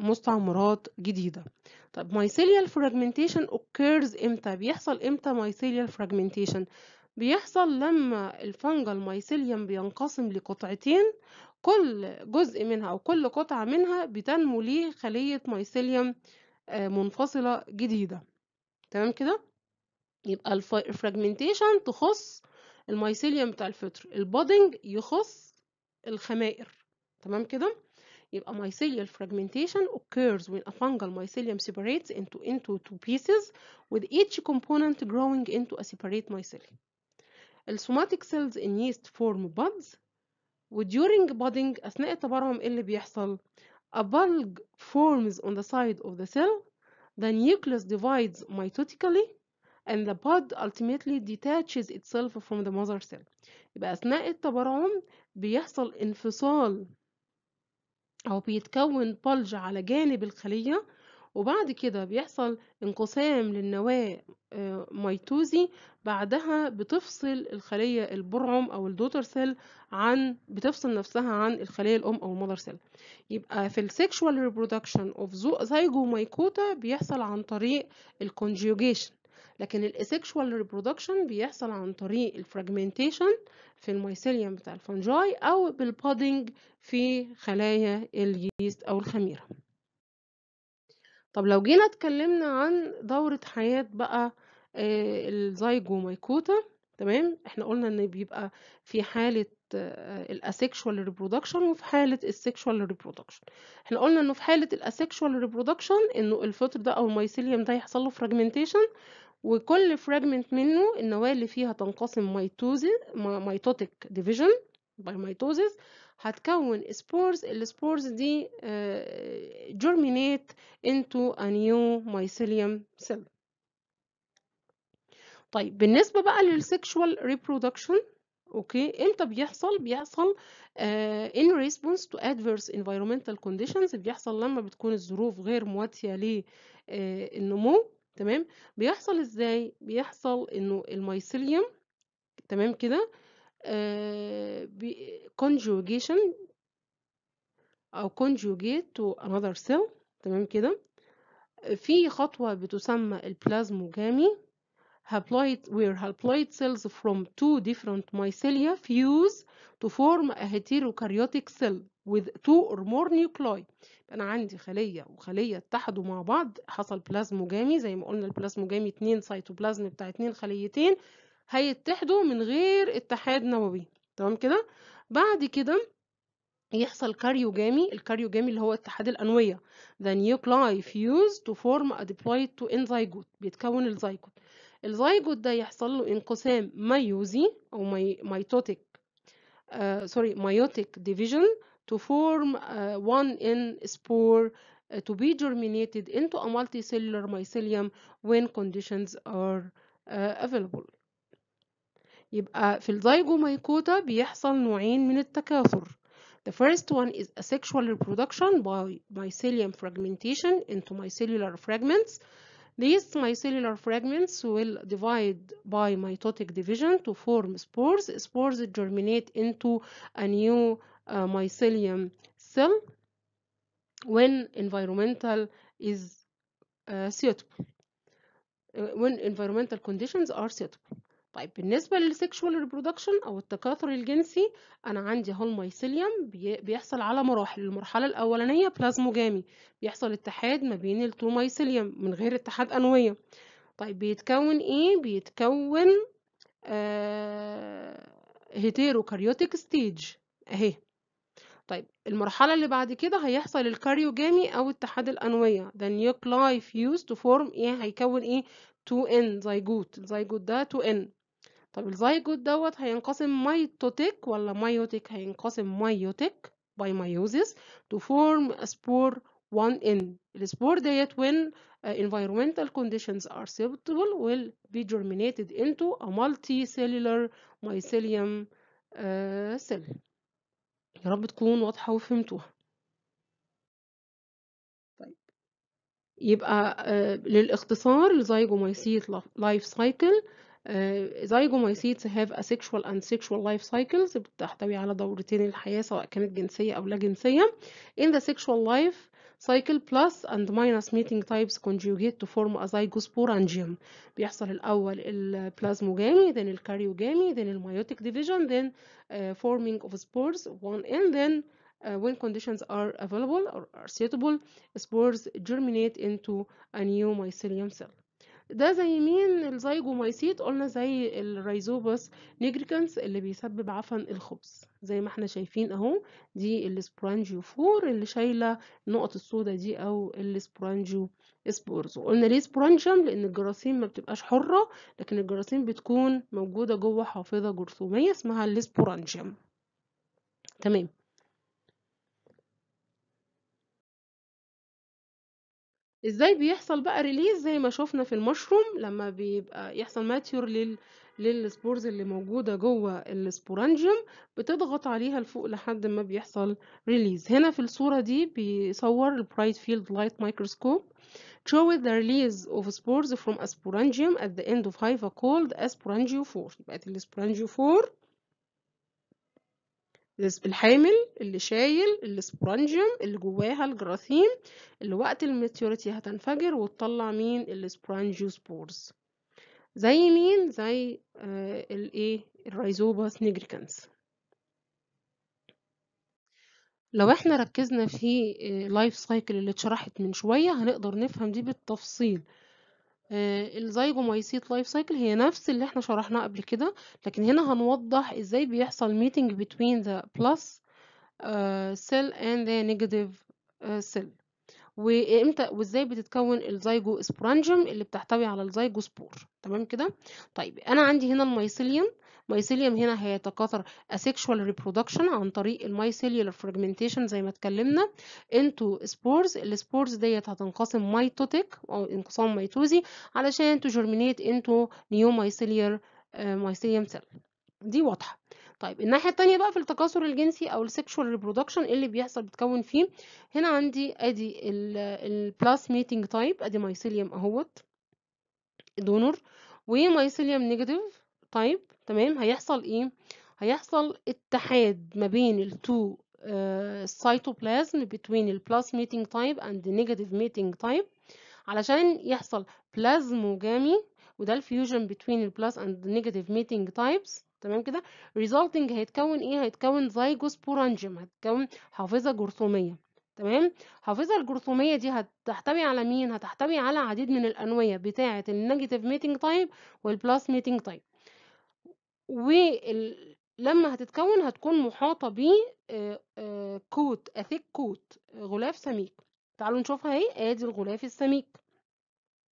Speaker 1: لمستعمرات آه، جديدة طب mycelial fragmentation occurs امتى بيحصل امتى mycelial fragmentation بيحصل لما الفنجل مايسيليوم بينقسم لقطعتين كل جزء منها او كل قطعة منها بتنمو ليه خلية مايسيليوم آه، منفصلة جديدة تمام كده يبقى الفراجمنتيشن تخص المايسيليوم بتاع الفطر البودنج يخص الخمائر تمام كده يبقى mycelial fragmentation occurs when a fungal mycelium separates into into two pieces with each component growing into a separate mycelium. somatic cells in yeast form buds وduring budding أثناء تبرهم اللي بيحصل a bulb forms on the side of the cell the nucleus divides mitotically and the bud ultimately detaches itself from the mother cell يبقى أثناء التبرعم بيحصل انفصال أو بيتكون بلج على جانب الخلية وبعد كده بيحصل انقسام للنواة آه، ميتوزي بعدها بتفصل الخلية البرعم أو الدوتر سيل عن بتفصل نفسها عن الخلية الأم أو المذر سيل يبقى في السيكشوال ريبرودكشن اوف مايكوتا بيحصل عن طريق الكونجيوجيشن لكن الاسكشوال ريبرودكشن بيحصل عن طريق الفراجمنتيشن في الميسيليوم بتاع الفنجاي او بالبودنج في خلايا اليست او الخميره طب لو جينا اتكلمنا عن دورة حياة بقى مايكوتا آه، تمام احنا قلنا ان بيبقى في حالة الاسكشوال آه، ريبرودكشن وفي حالة السكشوال ريبرودكشن احنا قلنا انه في حالة الاسكشوال ريبرودكشن انه الفطر ده او الميسيليوم ده يحصل له فراجمنتيشن وكل فراجمنت منه النواة اللي فيها تنقسم ميتوزي ميتوتيك ديفيجن باي ميتوزيس هتكون سبورز السبورز دي جيرمينيت انتو انيو نيو مايسيليوم سيل طيب بالنسبه بقى للسيكشوال ريبرودكشن اوكي امتى بيحصل بيحصل ان ريسبونس تو ادفيرس انفايرمنتال كونديشنز بيحصل لما بتكون الظروف غير مواتيه للنمو آه، تمام بيحصل ازاي بيحصل انه الميسيليوم تمام كده conjugation او conjugate to another cell تمام كده في خطوة بتسمى البلازموجامي haploid where haploid cells from two different mycelia fuse to form a heterokaryotic cell with two or more nuclei انا عندي خليه وخليه اتحدوا مع بعض حصل بلازموجامي زي ما قلنا البلازموجامي اتنين سيتوبلازم بتاع اتنين خليتين هيتحدوا من غير اتحاد نووي تمام كده بعد كده يحصل كاريوجامي الكاريوجامي اللي هو اتحاد الأنوية the nuclei fuse to form a diploid to enzygote بيتكون الزيجوت الزيجوت ده يحصل له انقسام ميوزي أو مي... ميتوتيك سوري ميوتيك ديفيجن to form uh, one in spore uh, to be germinated into a multicellular mycelium when conditions are uh, available يبقى في الزيجوميكوتا بيحصل نوعين من التكاثر The first one is asexual reproduction by mycelium fragmentation into mycellular fragments. These mycellular fragments will divide by mitotic division to form spores. Spores germinate into a new uh, mycelium cell when environmental is uh, suitable آه، when environmental conditions are suitable طيب بالنسبة للسكشوال reproduction أو التكاثر الجنسي أنا عندي هول مايسيليوم بيحصل على مراحل المرحلة الأولانية بلازموجامي بيحصل اتحاد ما بين التو مايسيليوم من غير اتحاد أنوية طيب بيتكون إيه؟ بيتكون آه هيتيروكاريوتيك ستيج أهي طيب المرحلة اللي بعد كده هيحصل الكاريوجامي أو اتحاد الأنوية ده nuclei فيوز تو فورم إيه هيكون إيه 2N زيجوت الزيجوت ده 2N طب الزيجوت دوت هينقسم ميتوتيك ولا مايوتيك هينقسم by meiosis to form a spore 1N السبور ديت when آه، environmental conditions are suitable will be germinated into a multicellular mycelium uh, cell يا رب تكون واضحة وفهمتوها طيب. يبقى آه، للاختصار الزيجوميسيت لايف سايكل آه، زيجوميسيت هاف a sexual and sexual life cycles بتحتوي على دورتين الحياة سواء كانت جنسية أو لا جنسية ان ذا سيكشوال لايف cycle plus and minus mating types conjugate to form a zygosporangium بيحصل الأول البلازموجامي then karyogamy, then الميوتيك division then uh, forming of spores one and then uh, when conditions are available or are suitable spores germinate into a new mycelium cell ده زي مين الزيجوميسيت قلنا زي الريزوبوس نيجريكانس اللي بيسبب عفن الخبز زي ما احنا شايفين اهو دي السبرانجيوفور اللي شايله النقط السوداء دي او السبرانجيو سبورز قلنا ليه سبرانجم لان الجراثيم ما بتبقاش حره لكن الجراثيم بتكون موجوده جوه حافظه جرثوميه اسمها السبرانجم تمام ازاي بيحصل بقى ريليز زي ما شفنا في المشروم لما بيبقى يحصل ماتيور لل للسبورز اللي موجودة جوه السبورانجيوم بتضغط عليها لفوق لحد ما بيحصل ريليز هنا في الصورة دي بيصور البرايت فيلد لايت مايكروسكوب show the release of spores from a sporangium at the end of hyphacalled a sporangiophore بقت 4 الحامل اللي شايل السبرانجيوم اللي جواها الجراثيم اللي وقت الماتيوريتي هتنفجر وتطلع مين السبورانجيوسبورز زي مين زي آه الايه الريزوبا نيجريكانس لو احنا ركزنا في لايف آه، سايكل اللي اتشرحت من شويه هنقدر نفهم دي بالتفصيل آآ الزيجومايسيت لايف سايكل هي نفس اللي إحنا شرحناه قبل كده، لكن هنا هنوضّح إزاي بيحصل ميتنج بين ذا بلس سيل cell ذا نيجاتيف negative آه، cell وإمتى وإزاي بتتكون الزيجوسبرانجم اللي بتحتوي على الزيجوسبور تمام كده؟ طيب أنا عندي هنا المايسيليوم مايسيليوم هنا هيتكاثر asexual reproduction عن طريق المايسيليولار فراجمنتيشن زي ما اتكلمنا انتو سبورز السبورز ديت هتنقسم ميتوتيك او انقسام ميتوزي علشان تجرمينيت انتو نيو مايسيليار مايسيليوم سيل دي واضحه طيب الناحيه الثانيه بقى في التكاثر الجنسي او السكشوال ريبرودكشن اللي بيحصل بتكون فيه هنا عندي ادي البلاس ميتنج تايب ادي مايسيليوم اهوت دونور ومايسيليوم نيجاتيف طيب تمام هيحصل ايه هيحصل اتحاد ما بين التو السيتوبلازم البلاس ميتنج تايب اند نيجاتيف ميتنج تايب علشان يحصل بلازموجامي وده الفيوجن بين البلاس اند نيجاتيف ميتنج تايبس تمام كده resulting هيتكون ايه هيتكون زيجوسبورانجيم هتكون حافظه جرثوميه تمام حافظه الجرثوميه دي هتحتوي على مين هتحتوي على عديد من الانويه بتاعه النيجاتيف ميتنج تايب والبلاس ميتنج تايب ولما هتتكون هتكون محاطة ب كوت أثيك كوت غلاف سميك تعالوا نشوفها اهي ادي الغلاف السميك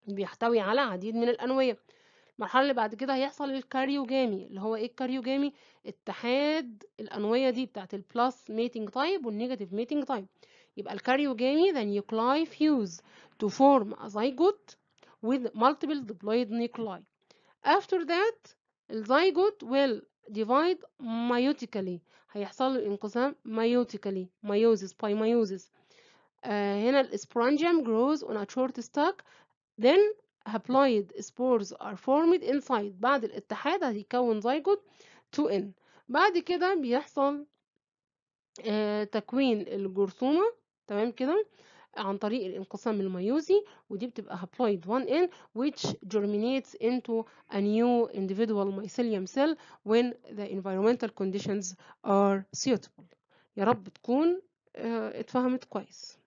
Speaker 1: بيحتوي على عديد من الأنوية المرحلة اللي بعد كده هيحصل الكاريوجامي اللي هو ايه الكاريوجامي اتحاد الأنوية دي بتاعت البلس ميتنج تايب والنيجاتيف ميتنج تايب يبقى الكاريوجامي ذا نيوكلاي فيوز تو فورم ازايجوت وذ with multiple diploid nuclei after that الزيجوت will divide meiotically هيحصل له انقسام meiotically meiosis by meiosis uh, هنا الاسبرانجيوم grows on a short stalk then haploid spores are formed inside بعد الاتحاد هيكون زيجوت 2n بعد كده بيحصل آه تكوين الجرثومة تمام كده عن طريق الانقسام الميوزي ودي بتبقى haploid 1n which germinates into a new individual mycelium cell when the environmental conditions are suitable يا رب تكون آه، اتفهمت كويس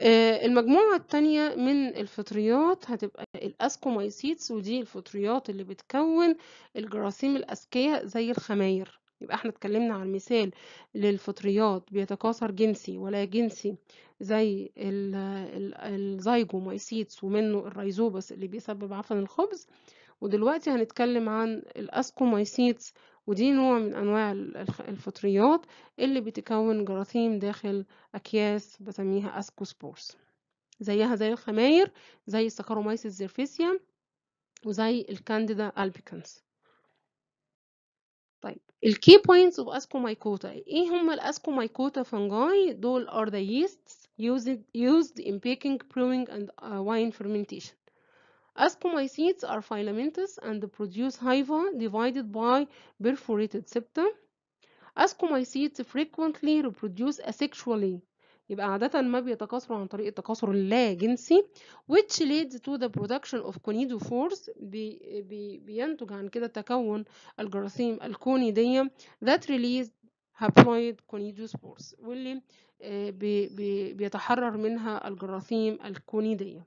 Speaker 1: آه، المجموعة التانية من الفطريات هتبقى الأسكومايسيتس ودي الفطريات اللي بتكون الجراثيم الأسكية زي الخماير يبقى احنا اتكلمنا عن مثال للفطريات بيتكاثر جنسي ولا جنسي زي الزيجومايسيتس ومنه الريزوبس اللي بيسبب عفن الخبز ودلوقتي هنتكلم عن الاسكومايسيتس ودي نوع من انواع الفطريات اللي بتكون جراثيم داخل اكياس بسميها اسكوسبورس زيها زي الخماير زي السكارومايسيس زيرفيسيا وزي الكانديدا البيكنس طيب key points of اسكومايكوتا ايه هم الاسكومايكوتا فانجاي دول are the yeasts used in baking brewing and uh, wine fermentation ascomycetes are filamentous and produce hyphae divided by perforated septa ascomycetes frequently reproduce asexually يبقى عادة ما بيتكاثروا عن طريق التكاثر اللاجنسي which leads to the production of conidophores بي بي بينتج عن كده تكون الجراثيم الكونيدية that release haploid conidospores واللي آه، بي بي بيتحرر منها الجراثيم الكونيدية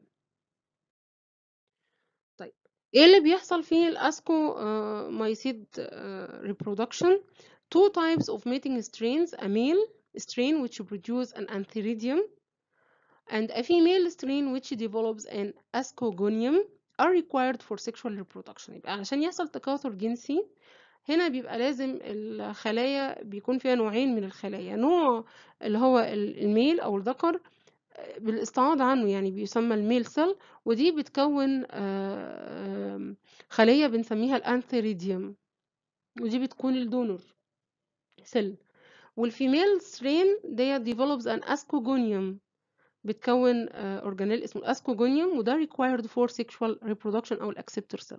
Speaker 1: طيب ايه اللي بيحصل في الاسكو آه، مايسيد ريبرودكشن آه، two types of mating strains ا strain which produce an antheridium and a female strain which develops an ascogonium are required for sexual reproduction يبقى علشان يحصل تكاثر جنسي هنا بيبقى لازم الخلايا بيكون فيها نوعين من الخلايا نوع اللي هو الميل او الذكر بالاستعاض عنه يعني بيسمى الميل سيل ودي بتكون آه، خلية بنسميها الانثيريديوم ودي بتكون الدونر سيل والفيميل سترين ديت develops an ascogonium بتكون اورجانيل آه، اسمه الاسكوجونيوم وده required for sexual reproduction او الاكسبتور سيل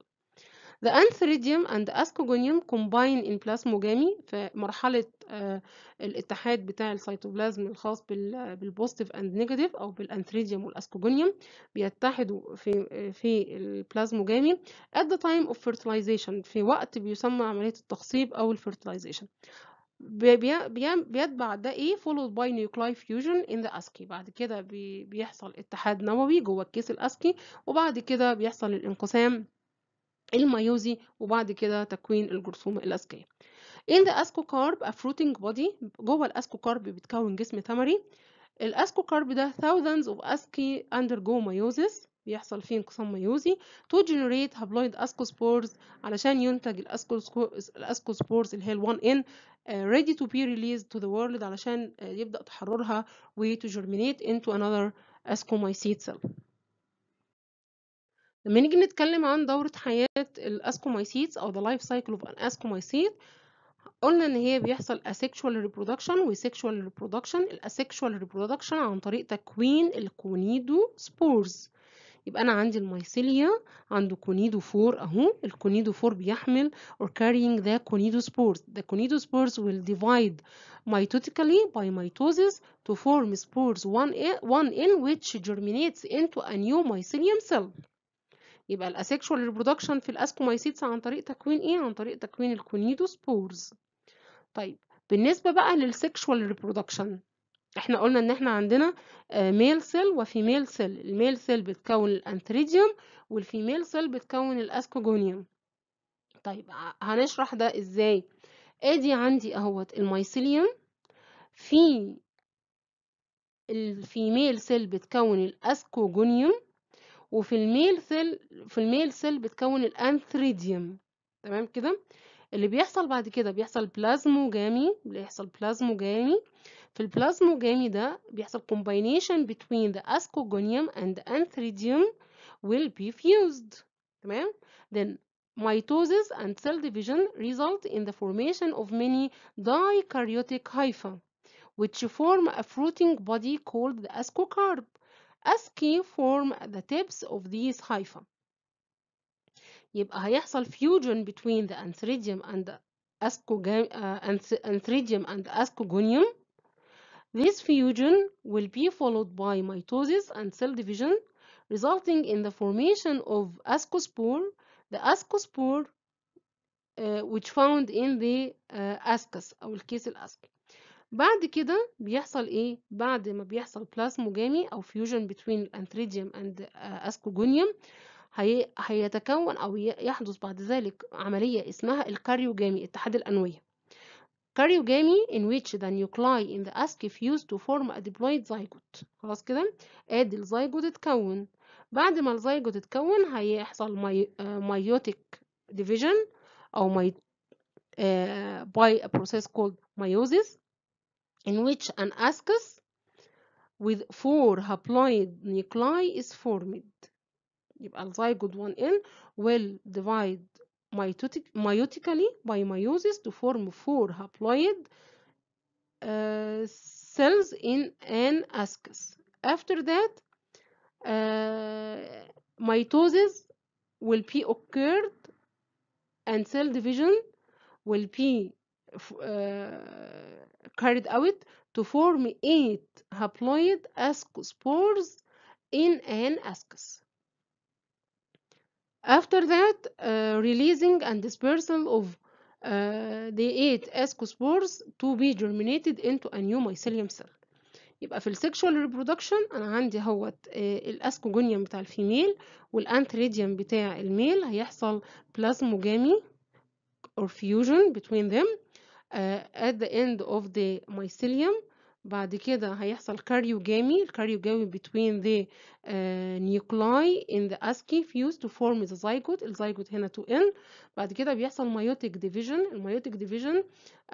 Speaker 1: The antheridium and the ascogonium combine in plasmogamy في مرحلة آه، الاتحاد بتاع السيتوبلازم الخاص بالبوستيف اند نيجاتيف او بالانثريديوم والاسكوجونيوم بيتحدوا في في البلازموجامي at the time of fertilization في وقت بيسمى عملية التخصيب او الفيرتلايزيشن بي بيتبع ده ايه followed by nuclei fusion in the ASCII بعد كده بي بيحصل اتحاد نووي جوه الكيس الأسكي وبعد كده بيحصل الانقسام الميوزي وبعد كده تكوين الجرثومة الأسكية in the ascocarp a fruiting body جوه الأسكوكارب بيتكون جسم ثمري الأسكوكارب ده thousands of ASCII undergo meiosis بيحصل فيه انقسام ميوزي تو جنريت هابلويد اسكوسبورز علشان ينتج الاسكوسبورز اللي هي ال 1 ان آه، ready to be released to the world علشان آه، يبدأ تحررها و to germinate into another ascomycete cell لما نيجي نتكلم عن دورة حياة الاسكومايسيتس أو the life cycle of an ascomycete قلنا ان هي بيحصل asexual reproduction و sexual reproduction الاسexual reproduction عن طريق تكوين الكونيدو سبورز يبقى أنا عندي المايسيليا عنده كونيدوفور أهو الكونيدوفور بيحمل or carrying the conidospores the conidospores will divide mitotically by mitosis to form spores 1 in which germinates into a new mycelium cell يبقى الاسexual reproduction في الاسكومايسيتس عن طريق تكوين ايه عن طريق تكوين سبورز طيب بالنسبه بقى للسكشوال ريبرودكشن احنا قلنا ان احنا عندنا ميل سيل وفيميل سيل الميل سيل بتكون الانتريديوم والفيميل سيل بتكون الاسكوجونيوم طيب هنشرح ده ازاي ادي عندي اهوت المايسيليوم في الفيميل سيل بتكون الاسكوجونيوم وفي الميل سيل في الميل سيل بتكون الانثريديوم تمام كده اللي بيحصل بعد كده بيحصل بلازموجامي بيحصل بلازموجامي في البلازموجاني ده بيحصل combination between the ascogonium and the anthridium will be fused تمام then mitosis and cell division result in the formation of many dikaryotic hypha which form a fruiting body called the ascocarp asci form the tips of these hypha يبقى هيحصل fusion between the anthridium and the ascogonium and the ascogonium This fusion will be followed by mitosis and cell division, resulting in the formation of ascospore, the ascospore uh, which found in the uh, ascus أو الكيس الأسكي. بعد كده بيحصل إيه؟ بعد ما بيحصل بلازموجامي أو fusion between الأنتريديوم and uh, ascogonium هي... هيتكون أو يحدث بعد ذلك عملية اسمها الكاريوجامي اتحاد الأنوية. karyogamy in which the nuclei in the asci fuse to form a diploid zygote خلاص كده ادي الزيجوت اتكون بعد ما الزيجوت اتكون هيحصل مايوتيك ديفيجن او ماي by a process called meiosis in which an ascus with four haploid nuclei is formed يبقى الزيجوت 1N will divide meiotically by meiosis to form four haploid uh, cells in an ascus. After that, uh, mitosis will be occurred and cell division will be uh, carried out to form eight haploid ascospores in an ascus. After that, uh, releasing and dispersal of uh, the eight ascospores to be germinated into a new mycelium cell. يبقى في السكشوال ريبرودكشن انا عندي هوت الاسكوجونيوم بتاع الفيميل والانتريديوم بتاع الميل هيحصل بلازموجامي or fusion between them uh, at the end of the mycelium بعد كده هيحصل كاريوجامي الكاريوجامي between the uh, nuclei in the asci fuse to form the zygote zygote هنا 2n بعد كده بيحصل meiotic division الميوتيك division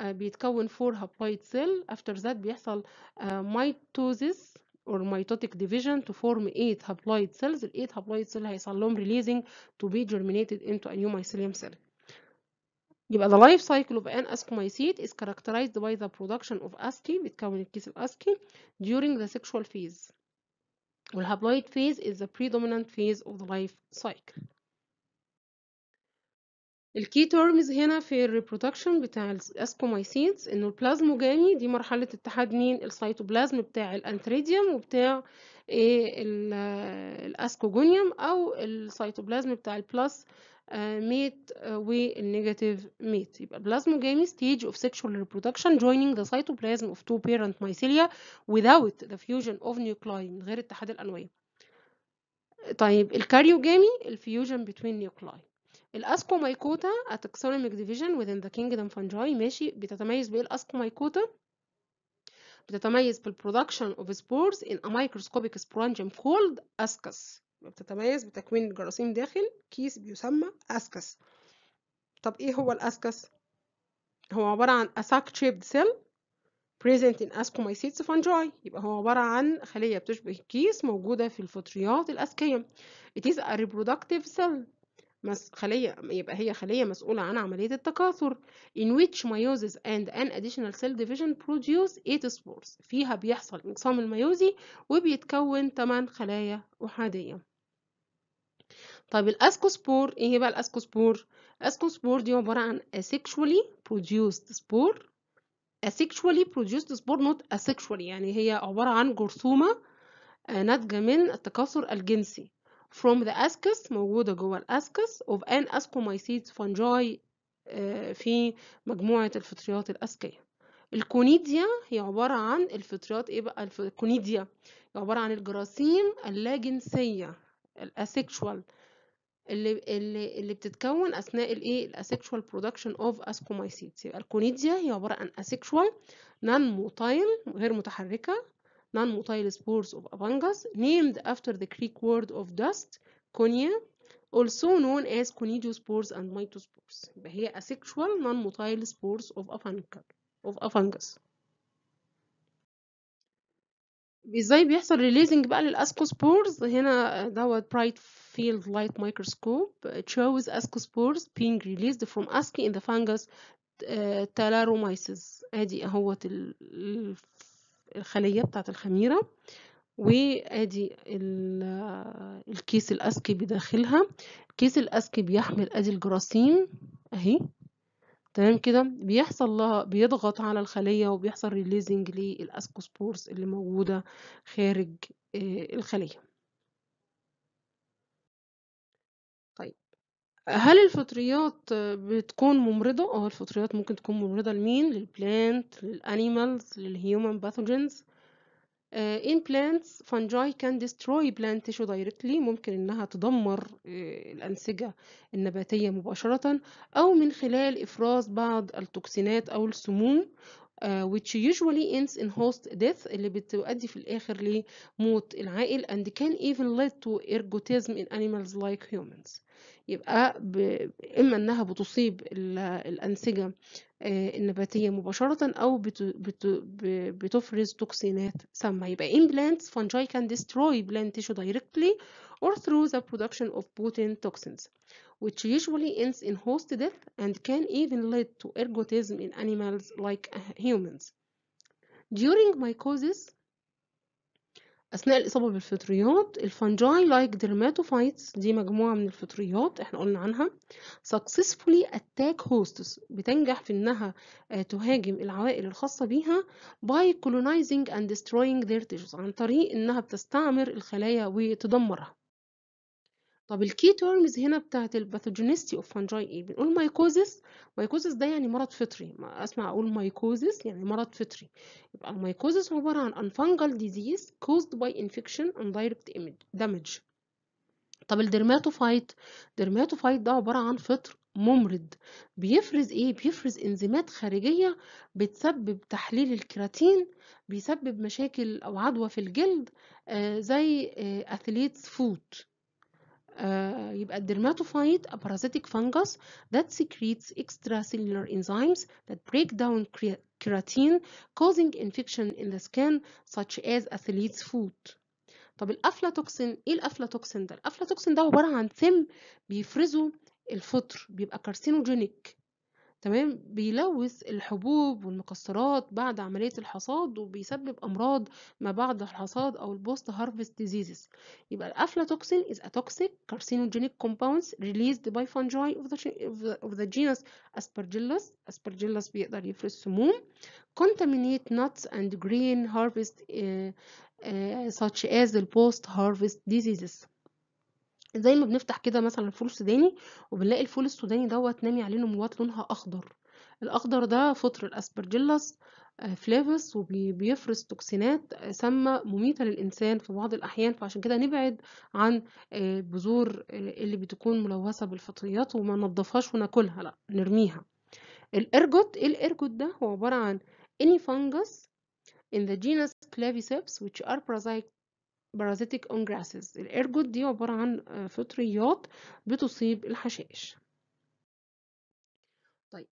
Speaker 1: uh, بيتكون 4 haploid cell after that بيحصل uh, mitosis or mitotic division to form 8 haploid cells ال 8 haploid cells هيحصل releasing to be germinated into a new mycelium cell يبقى the life cycle of an ascomycete is characterized by the production of ASCII بتكون الكيس الاسكي during the sexual phase والهابلويد phase is the predominant phase of the life cycle الكي تيرمز هنا في الريبرودكشن بتاع الاسكومايسيتس انه البلازموجامي دي مرحله اتحاد مين السيتوبلازم بتاع الانتريديوم وبتاع إيه الاسكوجونيوم او السيتوبلازم بتاع البلاس ميت والنيجاتيف ميت يبقى plasmogamy stage of sexual reproduction joining the cytoplasm of two parent mycelia without the fusion of nuclei من غير اتحاد الأنوية طيب الكاريوجامي الفيوجن between nuclei الاسكومايكوتا a taxonomic division within the kingdom fungi ماشي بتتميز بايه الاسكومايكوتا بتتميز بالبرودكشن of spores in a microscopic sporangium called ascus بتتميز بتكوين الجراثيم داخل كيس بيسمى أسكس طب إيه هو الأسكس؟ هو عبارة عن a sac-shaped cell present in ascomycetes fungi يبقى هو عبارة عن خلية بتشبه الكيس موجودة في الفطريات الأسكية it is a reproductive cell مس خلية يبقى هي خلية مسؤولة عن عملية التكاثر in which meiosis and an additional cell division produce eight spores فيها بيحصل انقسام الميوزي وبيتكون 8 خلايا أحادية طيب الاسكوسبور ايه هي بقى الاسكوسبور الاسكوسبور دي عباره عن asexually produced spore asexually produced spore not asexually يعني هي عباره عن جرثومه آه، ناتجه من التكاثر الجنسي from the ascus موجوده جوه الاسكس of an ascomycete fungi آه، في مجموعه الفطريات الاسكيه الكونيديا هي عبارة عن الفطريات ايه بقى الكونيديا عبارة عن الجراثيم اللاجنسية الاسexual اللي اللي اللي بتتكون اثناء الايه الاسيكشوال برودكشن اوف اسكومايسيتس يبقى الكونيديا هي عباره عن اسيكشوال نان موتايل غير متحركه نان موتايل سبورز اوف افانجاس named after the Greek word of dust كونيا also known as conidiospores and mitospores يبقى هي asexual non motile spores of a fungus of a fungus ازاي بيحصل ريليزنج بقى للاسكوسبورز هنا دوت برايت field light microscope shows uh, ascospores being released from ascii in the fungus uh, telaromyces ادي اهوت الخلية بتاعت الخميرة وادي الكيس الاسكي بداخلها الكيس الاسكي بيحمل ادي الجراثيم اهي تمام كده بيحصل لها بيضغط على الخلية وبيحصل ريليزنج للاسكوسبورز اللي موجودة خارج آه، الخلية هل الفطريات بتكون ممرضة؟ اه الفطريات ممكن تكون ممرضة لمين؟ للبلانت للأنيمالز للهيومن باثوجينز ان بلانتس فانجاي كان ديستروي plant tissue directly ممكن إنها تدمر آه، الأنسجة النباتية مباشرة أو من خلال إفراز بعض التوكسينات أو السموم Uh, which usually ends in host death اللي بتؤدي في الآخر لموت العائل and can even lead to ergotism in animals like humans يبقى إما إنها بتصيب الأنسجة النباتية مباشرة أو بت بت بتفرز توكسينات سامة يبقى implants fungi can destroy plant tissue directly or through the production of potent toxins which usually ends in host death and can even lead to ergotism in animals like uh, humans. During mycosis أثناء الإصابة بالفطريات الفنجاي لايك dermatophytes دي مجموعة من الفطريات احنا قلنا عنها successfully attack hosts بتنجح في إنها آه، تهاجم العوائل الخاصة بيها by colonizing and destroying their tissues عن طريق إنها بتستعمر الخلايا وتدمرها طب الكي تيرمز هنا بتاعت الباثوجينيستي اوف فانجاي ايه بنقول مايكوزيس مايكوزيس ده يعني مرض فطري ما اسمع اقول مايكوزيس يعني مرض فطري يبقى المايكوزيس عباره عن ان فانجال ديزيز caused by infection and دايركت damage طب الدرماتوفايت درماتوفايت ده عباره عن فطر ممرض بيفرز ايه بيفرز انزيمات خارجيه بتسبب تحليل الكراتين بيسبب مشاكل او عدوى في الجلد آه زي آه اثليتس فوت يبقى الدرماتوفايت a parasitic fungus that secretes extracellular enzymes that break down keratin causing infection in the skin such as athlete's foot طب الافلاتوكسين ايه الافلاتوكسين ده الافلاتوكسين ده عباره عن ثم بيفرزه الفطر بيبقى كارسينوجينيك تمام؟ بيلوث الحبوب والمكسرات بعد عملية الحصاد وبيسبب أمراض ما بعد الحصاد أو البوست هارفست ديزيزز يبقى الأفلاتوكسين is a toxic carcinogenic compounds released by fungi of the, of the genus Aspergillus Aspergillus بيقدر يفرز سموم contaminate nuts and grain harvest uh, uh, such as the post harvest diseases زي ما بنفتح كده مثلا الفول السوداني وبنلاقي الفول السوداني دوت نامي عليه نموات لونها اخضر الاخضر ده فطر الاسبرجيلاس آه، فليفس وبيفرز توكسينات سامة مميتة للإنسان في بعض الأحيان فعشان كده نبعد عن آه، بذور اللي بتكون ملوثة بالفطريات وما ننضفهاش وناكلها لا نرميها الإرجوت إيه الإرجوت ده هو عبارة عن any fungus in the genus Claviceps which are parasitic parasitic on grasses الارجوت دي عبارة عن آه، فطريات بتصيب الحشائش طيب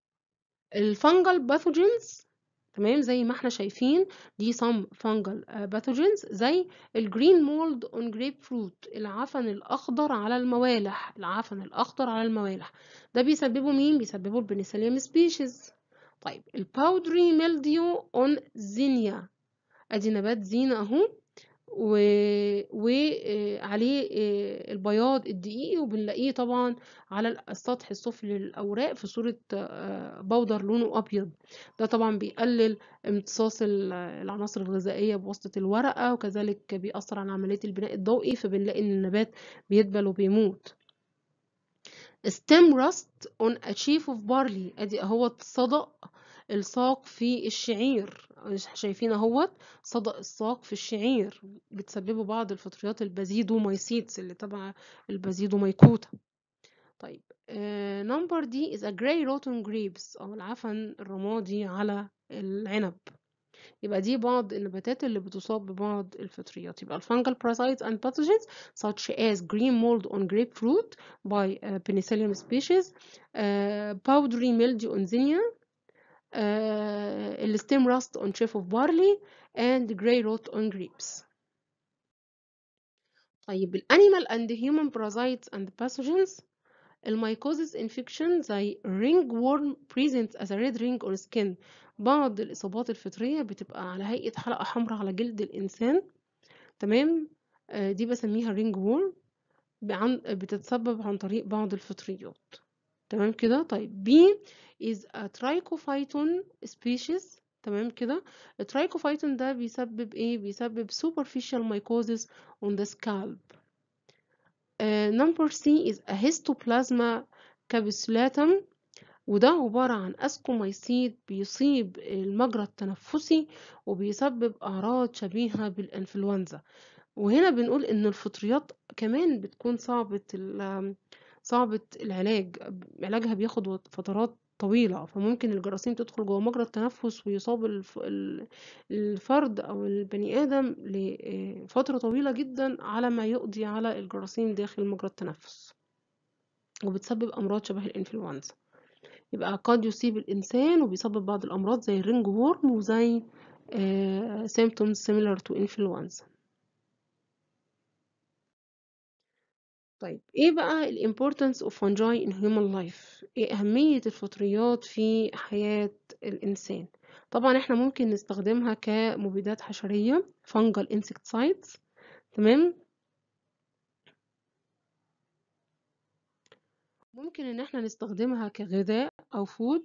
Speaker 1: الفنجل باثوجينز تمام زي ما احنا شايفين دي some fungal آه، pathogens زي الجرين مولد اون جريب فروت العفن الاخضر على الموالح العفن الاخضر على الموالح ده بيسببه مين بيسببه البنسليم سبيشيز طيب الباودري ميلديو اون زينيا ادي نبات زينة اهو وعليه البياض الدقيقي وبنلاقيه طبعا على السطح السفلي للأوراق في صورة بودر لونه أبيض ده طبعا بيقلل امتصاص العناصر الغذائية بواسطة الورقة وكذلك بيأثر على عملية البناء الضوئي فبنلاقي إن النبات بيدبل وبيموت stem rust on a sheaf of barley ادي اهوت صدأ الصاق في الشعير شايفين اهوت صدأ الصاق في الشعير بتسببه بعض الفطريات البازيدومايسيتس اللي تبع البازيدوميكوتا طيب آه، نمبر دي از ا جراي روتون جريبس او العفن الرمادي على العنب يبقى دي بعض النباتات اللي بتصاب ببعض الفطريات يبقى الفانجل parasites and pathogens such as green mold on grapefruit by uh, penicillium species uh, powdery mildew on zinnia uh, the stem rust on chaff of barley and gray rot on grapes. طيب animal and human parasites and pathogens الميكوزيس infection زي رينج وورم present as a red ring on skin بعض الإصابات الفطرية بتبقى على هيئة حلقة حمراء على جلد الإنسان تمام دي بسميها ringworm بتتسبب عن طريق بعض الفطريات تمام كده طيب B is a trichophyton species تمام كده الترايكوفايتون ده بيسبب ايه بيسبب superficial mycosis on the scalp uh, number C is a histoplasma capsulatum وده عبارة عن أسكوميسيد بيصيب المجرى التنفسي وبيسبب أعراض شبيهة بالإنفلونزا وهنا بنقول إن الفطريات كمان بتكون صعبة صعبة العلاج علاجها بياخد فترات طويلة فممكن الجراثيم تدخل جوه مجرى التنفس ويصاب الفرد أو البني آدم لفترة طويلة جدا على ما يقضي على الجراثيم داخل مجرى التنفس وبتسبب أمراض شبه الإنفلونزا يبقى قد يصيب الإنسان وبيسبب بعض الأمراض زي الرينج وورم وزي سيمتومز سيميلر تو إنفلونزا طيب إيه بقى ال importance of fungi in human life؟ إيه أهمية الفطريات في حياة الإنسان؟ طبعا إحنا ممكن نستخدمها كمبيدات حشرية fungal insecticides تمام؟ ممكن إن إحنا نستخدمها كغذاء أو food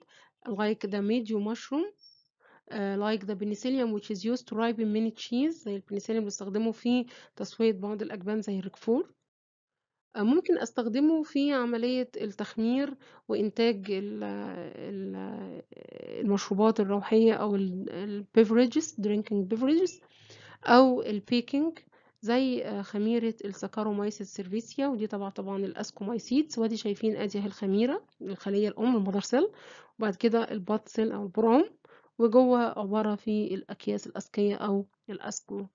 Speaker 1: like the medium mushroom آه، like the penicillium which is used to ripen many cheese زي البنسلين بنستخدمه في تسوية بعض الأجبان زي الركفور آه، ممكن أستخدمه في عملية التخمير وإنتاج ال المشروبات الروحية أو البيفريجز درينكينج بيفريجز أو البيكنج زي آه، خميرة السكارومايسيد سيرفيسيا ودي طبعا طبعا الأسكومايسيدز وادي شايفين أدي الخميرة الخلية الأم المدر سيل وبعد كده البات سيل أو البروم وجوه عبارة في الأكياس الأسكية أو الأسكو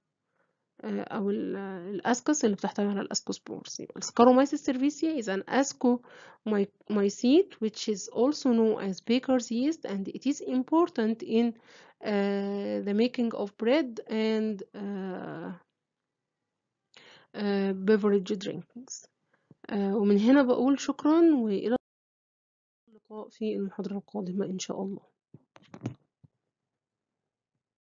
Speaker 1: آه، أو الأسكس اللي بتحتوي على الأسكوسبورس يبقى السكارومايسيس سيرفيسيا is an ascomycete which is also known as baker's yeast and it is important in uh, the making of bread and uh, uh, beverage drinks uh, آه، ومن هنا بقول شكرا وإلى اللقاء في المحاضرة القادمة إن شاء الله